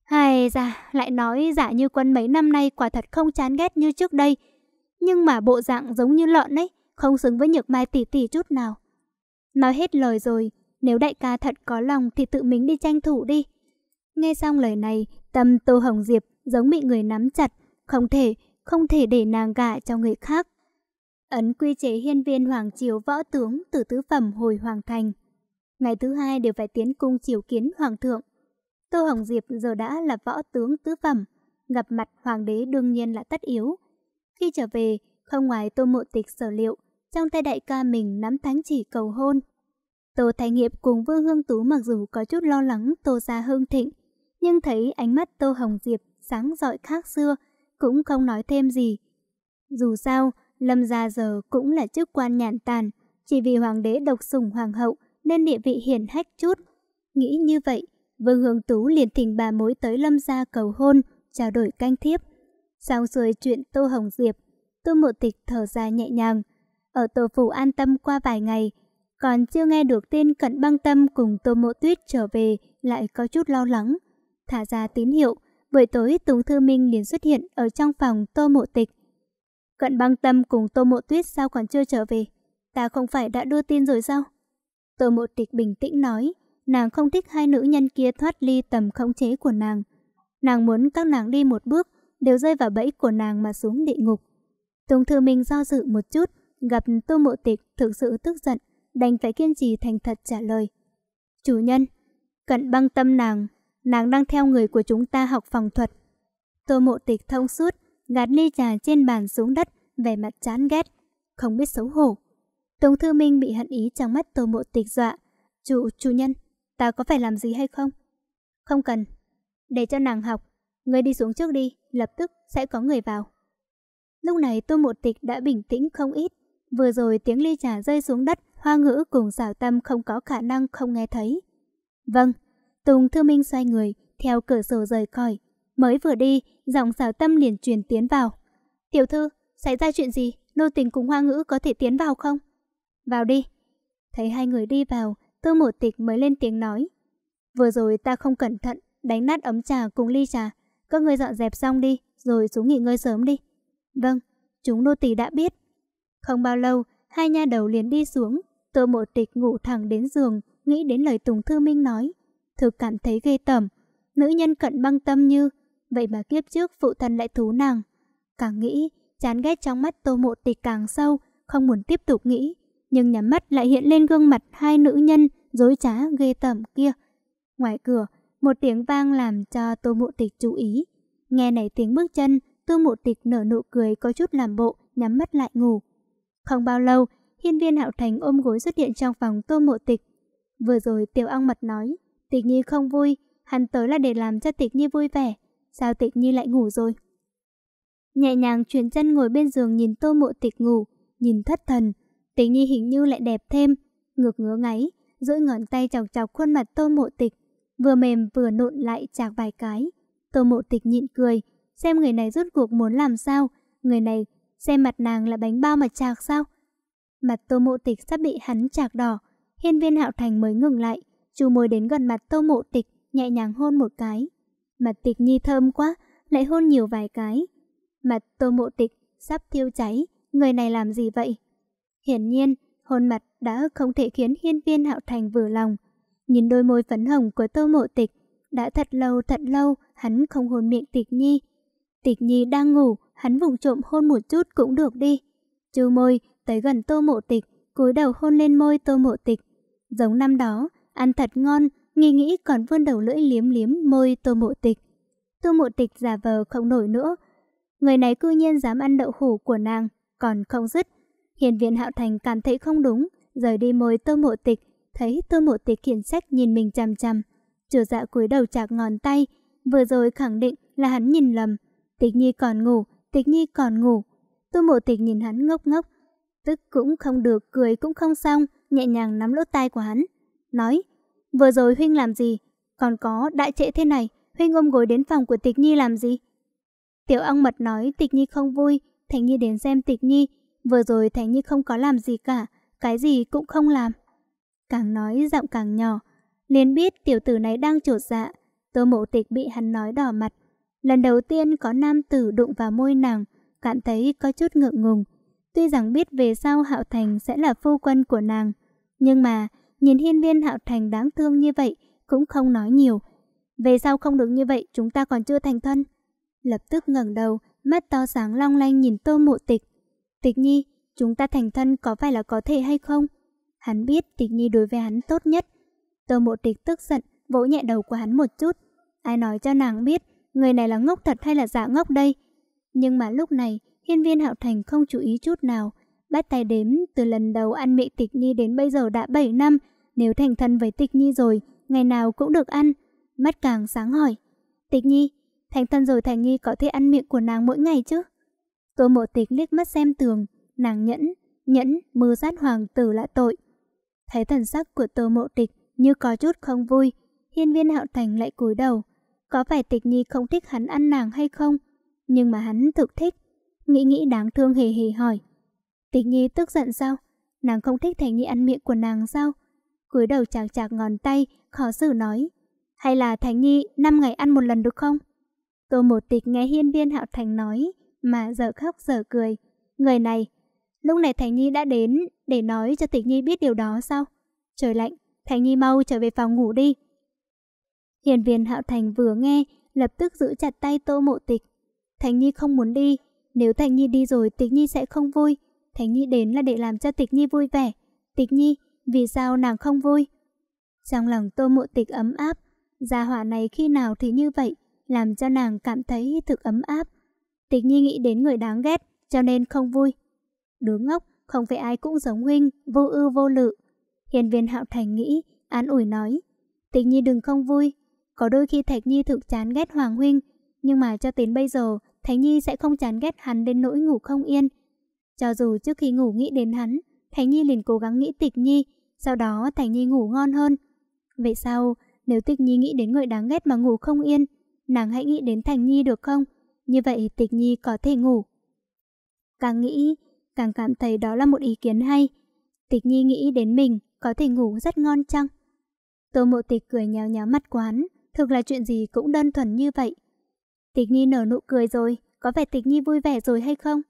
Hay ra, lại nói giả như quân mấy năm nay quả thật không chán ghét như trước đây. Nhưng mà bộ dạng giống như lợn ấy, không xứng với nhược mai tỷ tỷ chút nào. Nói hết lời rồi, nếu đại ca thật có lòng thì tự mình đi tranh thủ đi. Nghe xong lời này, tâm Tô Hồng Diệp giống bị người nắm chặt, không thể, không thể để nàng gả cho người khác. Ấn quy chế hiên viên hoàng triều võ tướng từ tứ phẩm hồi hoàng thành. Ngày thứ hai đều phải tiến cung triều kiến hoàng thượng. Tô Hồng Diệp giờ đã là võ tướng tứ phẩm, gặp mặt hoàng đế đương nhiên là tất yếu. Khi trở về, không ngoài Tô Mộ Tịch sở liệu, trong tay đại ca mình nắm thánh chỉ cầu hôn. Tô Thái Nghiệp cùng Vương Hương Tú mặc dù có chút lo lắng Tô Gia Hương Thịnh, nhưng thấy ánh mắt Tô Hồng Diệp sáng rọi khác xưa, cũng không nói thêm gì. Dù sao, Lâm gia giờ cũng là chức quan nhàn tàn, chỉ vì hoàng đế độc sủng hoàng hậu nên địa vị hiển hách chút. Nghĩ như vậy, Vương hương Tú liền thỉnh bà mối tới Lâm gia cầu hôn, trao đổi canh thiếp. Sau rồi chuyện Tô Hồng Diệp, Tô Mộ Tịch thở dài nhẹ nhàng. Ở tổ Phủ an tâm qua vài ngày, còn chưa nghe được tin Cận Băng Tâm cùng Tô Mộ Tuyết trở về lại có chút lo lắng thả ra tín hiệu. Buổi tối Tống Thư Minh liền xuất hiện ở trong phòng Tô Mộ Tịch. Cận băng tâm cùng Tô Mộ Tuyết sao còn chưa trở về? Ta không phải đã đưa tin rồi sao? Tô Mộ Tịch bình tĩnh nói, nàng không thích hai nữ nhân kia thoát ly tầm khống chế của nàng. Nàng muốn các nàng đi một bước, đều rơi vào bẫy của nàng mà xuống địa ngục. Tống Thư Minh do dự một chút, gặp Tô Mộ Tịch thực sự tức giận, đành phải kiên trì thành thật trả lời. Chủ nhân, cận băng tâm nàng nàng đang theo người của chúng ta học phòng thuật. Tô mộ tịch thông suốt, gạt ly trà trên bàn xuống đất, vẻ mặt chán ghét, không biết xấu hổ. Tống Thư Minh bị hận ý trong mắt tô mộ tịch dọa. Chủ, chủ nhân, ta có phải làm gì hay không? Không cần. Để cho nàng học, người đi xuống trước đi, lập tức sẽ có người vào. Lúc này tô mộ tịch đã bình tĩnh không ít. Vừa rồi tiếng ly trà rơi xuống đất, hoa ngữ cùng xảo tâm không có khả năng không nghe thấy. Vâng. Tùng Thư Minh xoay người, theo cửa sổ rời khỏi. Mới vừa đi, giọng xào tâm liền truyền tiến vào. Tiểu thư, xảy ra chuyện gì? Nô tình cùng hoa ngữ có thể tiến vào không? Vào đi. Thấy hai người đi vào, tư Mộ tịch mới lên tiếng nói. Vừa rồi ta không cẩn thận, đánh nát ấm trà cùng ly trà. Các người dọn dẹp xong đi, rồi xuống nghỉ ngơi sớm đi. Vâng, chúng nô tỳ đã biết. Không bao lâu, hai nha đầu liền đi xuống. Tô mộ tịch ngủ thẳng đến giường, nghĩ đến lời Tùng Thư Minh nói thực cảm thấy ghê tởm. Nữ nhân cận băng tâm như, vậy mà kiếp trước phụ thân lại thú nàng. Càng nghĩ, chán ghét trong mắt tô mộ tịch càng sâu, không muốn tiếp tục nghĩ. Nhưng nhắm mắt lại hiện lên gương mặt hai nữ nhân dối trá ghê tởm kia. Ngoài cửa, một tiếng vang làm cho tô mộ tịch chú ý. Nghe này tiếng bước chân, tô mộ tịch nở nụ cười có chút làm bộ, nhắm mắt lại ngủ. Không bao lâu, hiên viên hạo thành ôm gối xuất hiện trong phòng tô mộ tịch. Vừa rồi tiểu ong mặt nói, Tịch Nhi không vui, hắn tới là để làm cho Tịch Nhi vui vẻ. Sao Tịch Nhi lại ngủ rồi? Nhẹ nhàng chuyển chân ngồi bên giường nhìn tô mộ tịch ngủ, nhìn thất thần. Tịch Nhi hình như lại đẹp thêm, ngược ngứa ngáy, duỗi ngón tay chọc chọc khuôn mặt tô mộ tịch. Vừa mềm vừa nộn lại chạc vài cái. Tô mộ tịch nhịn cười, xem người này rút cuộc muốn làm sao. Người này xem mặt nàng là bánh bao mà chạc sao. Mặt tô mộ tịch sắp bị hắn chạc đỏ, hiên viên hạo thành mới ngừng lại chu môi đến gần mặt tô mộ tịch, nhẹ nhàng hôn một cái. Mặt tịch nhi thơm quá, lại hôn nhiều vài cái. Mặt tô mộ tịch sắp thiêu cháy, người này làm gì vậy? Hiển nhiên, hôn mặt đã không thể khiến hiên viên hạo thành vừa lòng. Nhìn đôi môi phấn hồng của tô mộ tịch, đã thật lâu thật lâu hắn không hôn miệng tịch nhi. Tịch nhi đang ngủ, hắn vụng trộm hôn một chút cũng được đi. Chu môi tới gần tô mộ tịch, cúi đầu hôn lên môi tô mộ tịch. Giống năm đó, ăn thật ngon, nghi nghĩ còn vươn đầu lưỡi liếm liếm môi tô mộ tịch. Tô mộ tịch giả vờ không nổi nữa. Người này cư nhiên dám ăn đậu hủ của nàng, còn không dứt. Hiền viện hạo thành cảm thấy không đúng, rời đi môi tô mộ tịch, thấy tô mộ tịch khiển sách nhìn mình chằm chằm. Chủ dạ cúi đầu chạc ngón tay, vừa rồi khẳng định là hắn nhìn lầm. Tịch nhi còn ngủ, tịch nhi còn ngủ. Tô mộ tịch nhìn hắn ngốc ngốc, tức cũng không được, cười cũng không xong, nhẹ nhàng nắm lỗ tai của hắn, nói Vừa rồi Huynh làm gì? Còn có, đại trễ thế này, Huynh ôm gối đến phòng của Tịch Nhi làm gì? Tiểu ông mật nói Tịch Nhi không vui, Thành Nhi đến xem Tịch Nhi. Vừa rồi Thành Nhi không có làm gì cả, cái gì cũng không làm. Càng nói giọng càng nhỏ, liền biết tiểu tử này đang trột dạ. Tô mộ tịch bị hắn nói đỏ mặt. Lần đầu tiên có nam tử đụng vào môi nàng, cảm thấy có chút ngượng ngùng. Tuy rằng biết về sau Hạo Thành sẽ là phu quân của nàng, nhưng mà Nhìn hiên viên hạo thành đáng thương như vậy, cũng không nói nhiều. Về sau không được như vậy, chúng ta còn chưa thành thân. Lập tức ngẩng đầu, mắt to sáng long lanh nhìn tô mộ tịch. Tịch nhi, chúng ta thành thân có phải là có thể hay không? Hắn biết tịch nhi đối với hắn tốt nhất. Tô mộ tịch tức giận, vỗ nhẹ đầu của hắn một chút. Ai nói cho nàng biết, người này là ngốc thật hay là giả ngốc đây? Nhưng mà lúc này, hiên viên hạo thành không chú ý chút nào, Bắt tay đếm, từ lần đầu ăn mẹ Tịch Nhi đến bây giờ đã 7 năm, nếu thành thân với Tịch Nhi rồi, ngày nào cũng được ăn. Mắt càng sáng hỏi, Tịch Nhi, thành thân rồi Thành Nhi có thể ăn miệng của nàng mỗi ngày chứ? Tô mộ tịch liếc mắt xem tường, nàng nhẫn, nhẫn, mưa sát hoàng tử là tội. Thấy thần sắc của tô mộ tịch như có chút không vui, hiên viên hạo thành lại cúi đầu. Có phải tịch nhi không thích hắn ăn nàng hay không? Nhưng mà hắn thực thích. Nghĩ nghĩ đáng thương hề hề hỏi. Tịch Nhi tức giận sao? Nàng không thích Thành Nhi ăn miệng của nàng sao? cúi đầu chạc chạc ngón tay, khó xử nói. Hay là Thánh Nhi năm ngày ăn một lần được không? Tô một tịch nghe hiên viên hạo thành nói, mà dở khóc dở cười. Người này, lúc này Thánh Nhi đã đến để nói cho tịch Nhi biết điều đó sao? Trời lạnh, Thánh Nhi mau trở về phòng ngủ đi. Hiền viên hạo thành vừa nghe, lập tức giữ chặt tay tô mộ tịch. Thánh Nhi không muốn đi, nếu Thánh Nhi đi rồi tịch Nhi sẽ không vui. Thánh Nhi đến là để làm cho Tịch Nhi vui vẻ. Tịch Nhi, vì sao nàng không vui? Trong lòng tô mộ tịch ấm áp, gia hỏa này khi nào thì như vậy, làm cho nàng cảm thấy thực ấm áp. Tịch Nhi nghĩ đến người đáng ghét, cho nên không vui. Đứa ngốc, không phải ai cũng giống huynh, vô ưu vô lự. Hiền viên hạo thành nghĩ, an ủi nói. Tịch Nhi đừng không vui. Có đôi khi Thạch Nhi thực chán ghét Hoàng Huynh, nhưng mà cho đến bây giờ, Thánh Nhi sẽ không chán ghét hắn đến nỗi ngủ không yên. Cho dù trước khi ngủ nghĩ đến hắn, Thành Nhi liền cố gắng nghĩ Tịch Nhi, sau đó Thành Nhi ngủ ngon hơn. Vậy sao, nếu Tịch Nhi nghĩ đến người đáng ghét mà ngủ không yên, nàng hãy nghĩ đến Thành Nhi được không? Như vậy Tịch Nhi có thể ngủ. Càng nghĩ, càng cảm thấy đó là một ý kiến hay. Tịch Nhi nghĩ đến mình có thể ngủ rất ngon chăng? Tô Mộ Tịch cười nhéo nhéo mắt quán, thực là chuyện gì cũng đơn thuần như vậy. Tịch Nhi nở nụ cười rồi, có vẻ Tịch Nhi vui vẻ rồi hay không?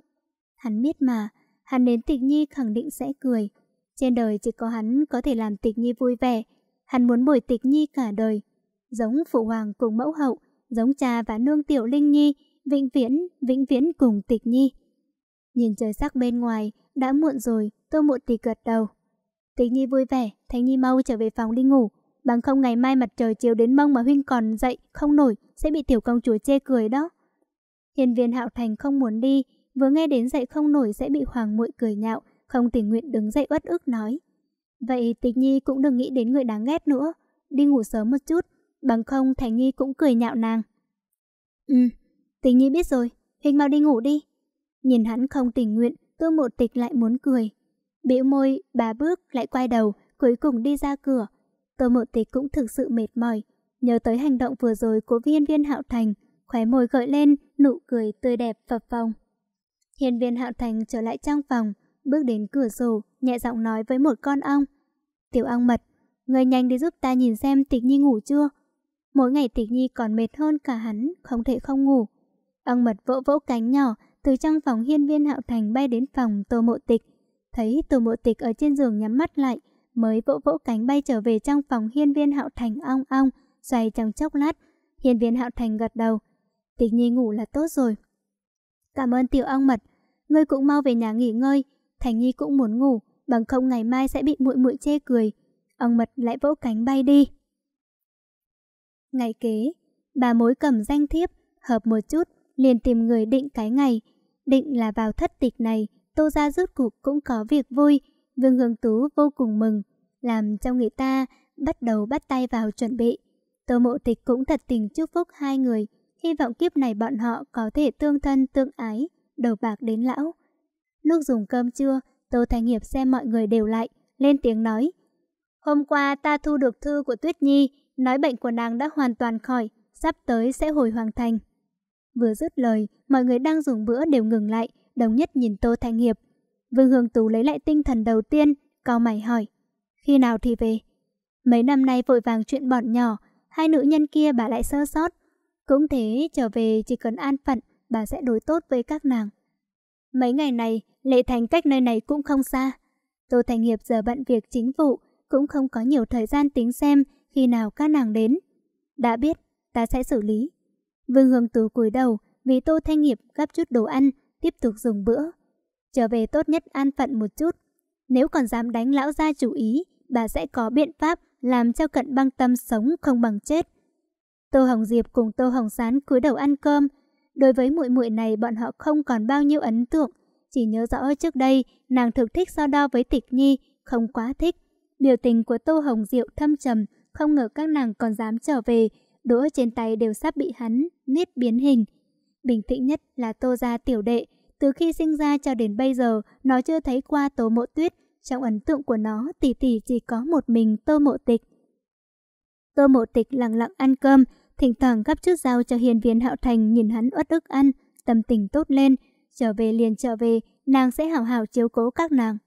Hắn biết mà, hắn đến tịch nhi khẳng định sẽ cười. Trên đời chỉ có hắn có thể làm tịch nhi vui vẻ. Hắn muốn bồi tịch nhi cả đời. Giống phụ hoàng cùng mẫu hậu, giống cha và nương tiểu linh nhi, vĩnh viễn, vĩnh viễn cùng tịch nhi. Nhìn trời sắc bên ngoài, đã muộn rồi, tôi muộn tịch gật đầu. Tịch nhi vui vẻ, Thánh nhi mau trở về phòng đi ngủ. Bằng không ngày mai mặt trời chiếu đến mông mà huynh còn dậy, không nổi, sẽ bị tiểu công chúa chê cười đó. Hiền viên hạo thành không muốn đi, Vừa nghe đến dậy không nổi sẽ bị hoàng muội cười nhạo, không tình nguyện đứng dậy uất ức nói. Vậy tịch nhi cũng đừng nghĩ đến người đáng ghét nữa, đi ngủ sớm một chút, bằng không Thành Nhi cũng cười nhạo nàng. Ừ, Tịch Nhi biết rồi, Huynh mau đi ngủ đi. Nhìn hắn không tình nguyện, tư mộ tịch lại muốn cười. Biểu môi, bà bước, lại quay đầu, cuối cùng đi ra cửa. Tư mộ tịch cũng thực sự mệt mỏi, nhớ tới hành động vừa rồi của viên viên hạo thành, khóe môi gợi lên, nụ cười tươi đẹp phập phồng. Hiên viên hạo thành trở lại trang phòng, bước đến cửa sổ, nhẹ giọng nói với một con ong. Tiểu ong mật, người nhanh đi giúp ta nhìn xem tịch nhi ngủ chưa. Mỗi ngày tịch nhi còn mệt hơn cả hắn, không thể không ngủ. Ong mật vỗ vỗ cánh nhỏ, từ trong phòng hiên viên hạo thành bay đến phòng tô mộ tịch. Thấy tô mộ tịch ở trên giường nhắm mắt lại, mới vỗ vỗ cánh bay trở về trong phòng hiên viên hạo thành ong ong, xoay trong chốc lát. Hiên viên hạo thành gật đầu. Tịch nhi ngủ là tốt rồi, Cảm ơn tiểu ong mật, ngươi cũng mau về nhà nghỉ ngơi, Thành Nhi cũng muốn ngủ, bằng không ngày mai sẽ bị muội muội chê cười. Ong mật lại vỗ cánh bay đi. Ngày kế, bà mối cầm danh thiếp, hợp một chút, liền tìm người định cái ngày. Định là vào thất tịch này, tô ra rút cục cũng có việc vui, Vương Hương Tú vô cùng mừng, làm cho người ta bắt đầu bắt tay vào chuẩn bị. Tô mộ tịch cũng thật tình chúc phúc hai người, hy vọng kiếp này bọn họ có thể tương thân tương ái, đầu bạc đến lão. Lúc dùng cơm trưa, Tô Thành Hiệp xem mọi người đều lại, lên tiếng nói. Hôm qua ta thu được thư của Tuyết Nhi, nói bệnh của nàng đã hoàn toàn khỏi, sắp tới sẽ hồi hoàng thành. Vừa dứt lời, mọi người đang dùng bữa đều ngừng lại, đồng nhất nhìn Tô Thành Hiệp. Vương Hương Tú lấy lại tinh thần đầu tiên, cao mày hỏi. Khi nào thì về? Mấy năm nay vội vàng chuyện bọn nhỏ, hai nữ nhân kia bà lại sơ sót, cũng thế, trở về chỉ cần an phận, bà sẽ đối tốt với các nàng. Mấy ngày này, Lệ Thành cách nơi này cũng không xa. Tô Thành Hiệp giờ bận việc chính vụ, cũng không có nhiều thời gian tính xem khi nào các nàng đến. Đã biết, ta sẽ xử lý. Vương Hương Tú cúi đầu vì Tô Thanh Hiệp gấp chút đồ ăn, tiếp tục dùng bữa. Trở về tốt nhất an phận một chút. Nếu còn dám đánh lão gia chủ ý, bà sẽ có biện pháp làm cho cận băng tâm sống không bằng chết. Tô Hồng Diệp cùng Tô Hồng Sán cúi đầu ăn cơm. Đối với muội muội này bọn họ không còn bao nhiêu ấn tượng, chỉ nhớ rõ trước đây nàng thực thích so đo với Tịch Nhi, không quá thích. Biểu tình của Tô Hồng Diệu thâm trầm, không ngờ các nàng còn dám trở về, đũa trên tay đều sắp bị hắn nít biến hình. Bình tĩnh nhất là Tô gia tiểu đệ, từ khi sinh ra cho đến bây giờ, nó chưa thấy qua Tô Mộ Tuyết, trong ấn tượng của nó tỷ tỷ chỉ có một mình Tô Mộ Tịch. Tô Mộ Tịch lặng lặng ăn cơm, thỉnh thoảng gấp chút dao cho hiền viên hạo thành nhìn hắn uất ức ăn, tâm tình tốt lên, trở về liền trở về, nàng sẽ hảo hảo chiếu cố các nàng.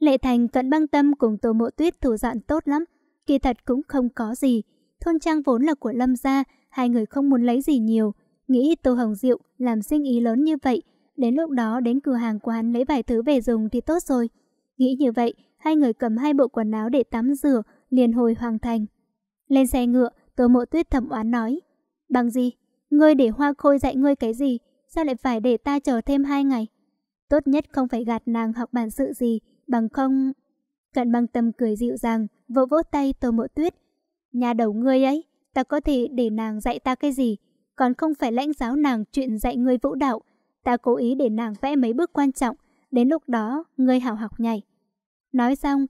Lệ Thành cận băng tâm cùng Tô Mộ Tuyết thủ dạn tốt lắm, kỳ thật cũng không có gì. Thôn trang vốn là của Lâm gia, hai người không muốn lấy gì nhiều. Nghĩ Tô Hồng Diệu làm sinh ý lớn như vậy, đến lúc đó đến cửa hàng quán lấy vài thứ về dùng thì tốt rồi. Nghĩ như vậy, hai người cầm hai bộ quần áo để tắm rửa, liền hồi hoàng thành. Lên xe ngựa, tô mộ tuyết thẩm oán nói. Bằng gì? Ngươi để hoa khôi dạy ngươi cái gì? Sao lại phải để ta chờ thêm hai ngày? Tốt nhất không phải gạt nàng học bản sự gì, bằng không... Cận bằng tâm cười dịu dàng, vỗ vỗ tay tô mộ tuyết. Nhà đầu ngươi ấy, ta có thể để nàng dạy ta cái gì? Còn không phải lãnh giáo nàng chuyện dạy ngươi vũ đạo. Ta cố ý để nàng vẽ mấy bước quan trọng, đến lúc đó ngươi hảo học nhảy. Nói xong,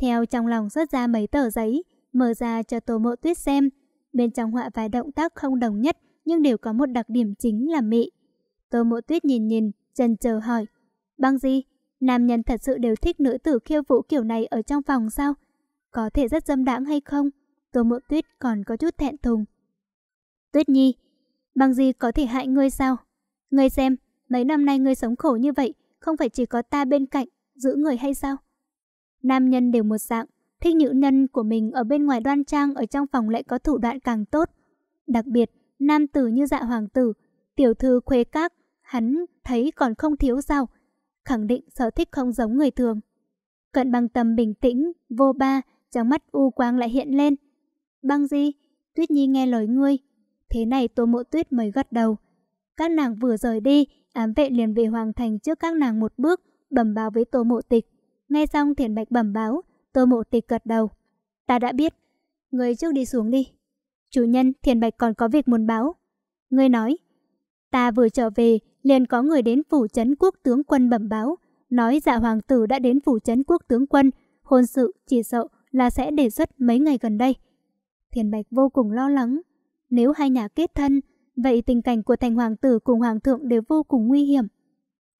theo trong lòng xuất ra mấy tờ giấy, mở ra cho tô mộ tuyết xem, Bên trong họa vài động tác không đồng nhất nhưng đều có một đặc điểm chính là mị. Tô Mộ Tuyết nhìn nhìn, chần chờ hỏi. Băng gì? Nam nhân thật sự đều thích nữ tử khiêu vũ kiểu này ở trong phòng sao? Có thể rất dâm đãng hay không? Tô Mộ Tuyết còn có chút thẹn thùng. Tuyết Nhi, băng gì có thể hại ngươi sao? Ngươi xem, mấy năm nay ngươi sống khổ như vậy, không phải chỉ có ta bên cạnh, giữ người hay sao? Nam nhân đều một dạng, Thích nữ nhân của mình ở bên ngoài đoan trang ở trong phòng lại có thủ đoạn càng tốt. Đặc biệt, nam tử như dạ hoàng tử, tiểu thư khuê các, hắn thấy còn không thiếu sao. Khẳng định sở thích không giống người thường. Cận bằng tầm bình tĩnh, vô ba, trong mắt u quang lại hiện lên. Băng gì? Tuyết Nhi nghe lời ngươi. Thế này tô mộ tuyết mới gật đầu. Các nàng vừa rời đi, ám vệ liền về hoàng thành trước các nàng một bước, bẩm báo với tô mộ tịch. Nghe xong thiền bạch bẩm báo, Tô mộ tịch gật đầu. Ta đã biết. Người trước đi xuống đi. Chủ nhân, thiền bạch còn có việc muốn báo. Ngươi nói. Ta vừa trở về, liền có người đến phủ chấn quốc tướng quân bẩm báo. Nói dạ hoàng tử đã đến phủ chấn quốc tướng quân. Hôn sự chỉ sợ là sẽ đề xuất mấy ngày gần đây. Thiền bạch vô cùng lo lắng. Nếu hai nhà kết thân, vậy tình cảnh của thành hoàng tử cùng hoàng thượng đều vô cùng nguy hiểm.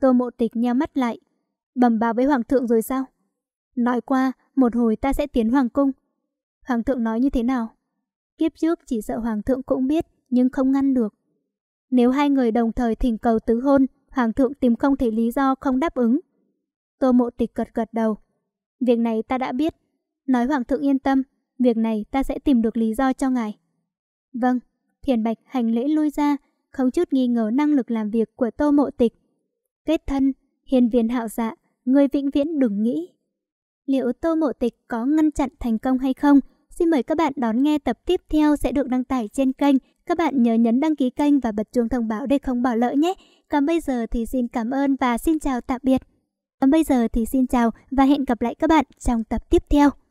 Tô mộ tịch nheo mắt lại. Bẩm báo với hoàng thượng rồi sao? Nói qua, một hồi ta sẽ tiến hoàng cung. Hoàng thượng nói như thế nào? Kiếp trước chỉ sợ hoàng thượng cũng biết, nhưng không ngăn được. Nếu hai người đồng thời thỉnh cầu tứ hôn, hoàng thượng tìm không thể lý do không đáp ứng. Tô mộ tịch gật gật đầu. Việc này ta đã biết. Nói hoàng thượng yên tâm, việc này ta sẽ tìm được lý do cho ngài. Vâng, thiền bạch hành lễ lui ra, không chút nghi ngờ năng lực làm việc của tô mộ tịch. Kết thân, hiền viên hạo dạ, người vĩnh viễn đừng nghĩ liệu Tô Mộ Tịch có ngăn chặn thành công hay không? Xin mời các bạn đón nghe tập tiếp theo sẽ được đăng tải trên kênh. Các bạn nhớ nhấn đăng ký kênh và bật chuông thông báo để không bỏ lỡ nhé. Còn bây giờ thì xin cảm ơn và xin chào tạm biệt. Còn bây giờ thì xin chào và hẹn gặp lại các bạn trong tập tiếp theo.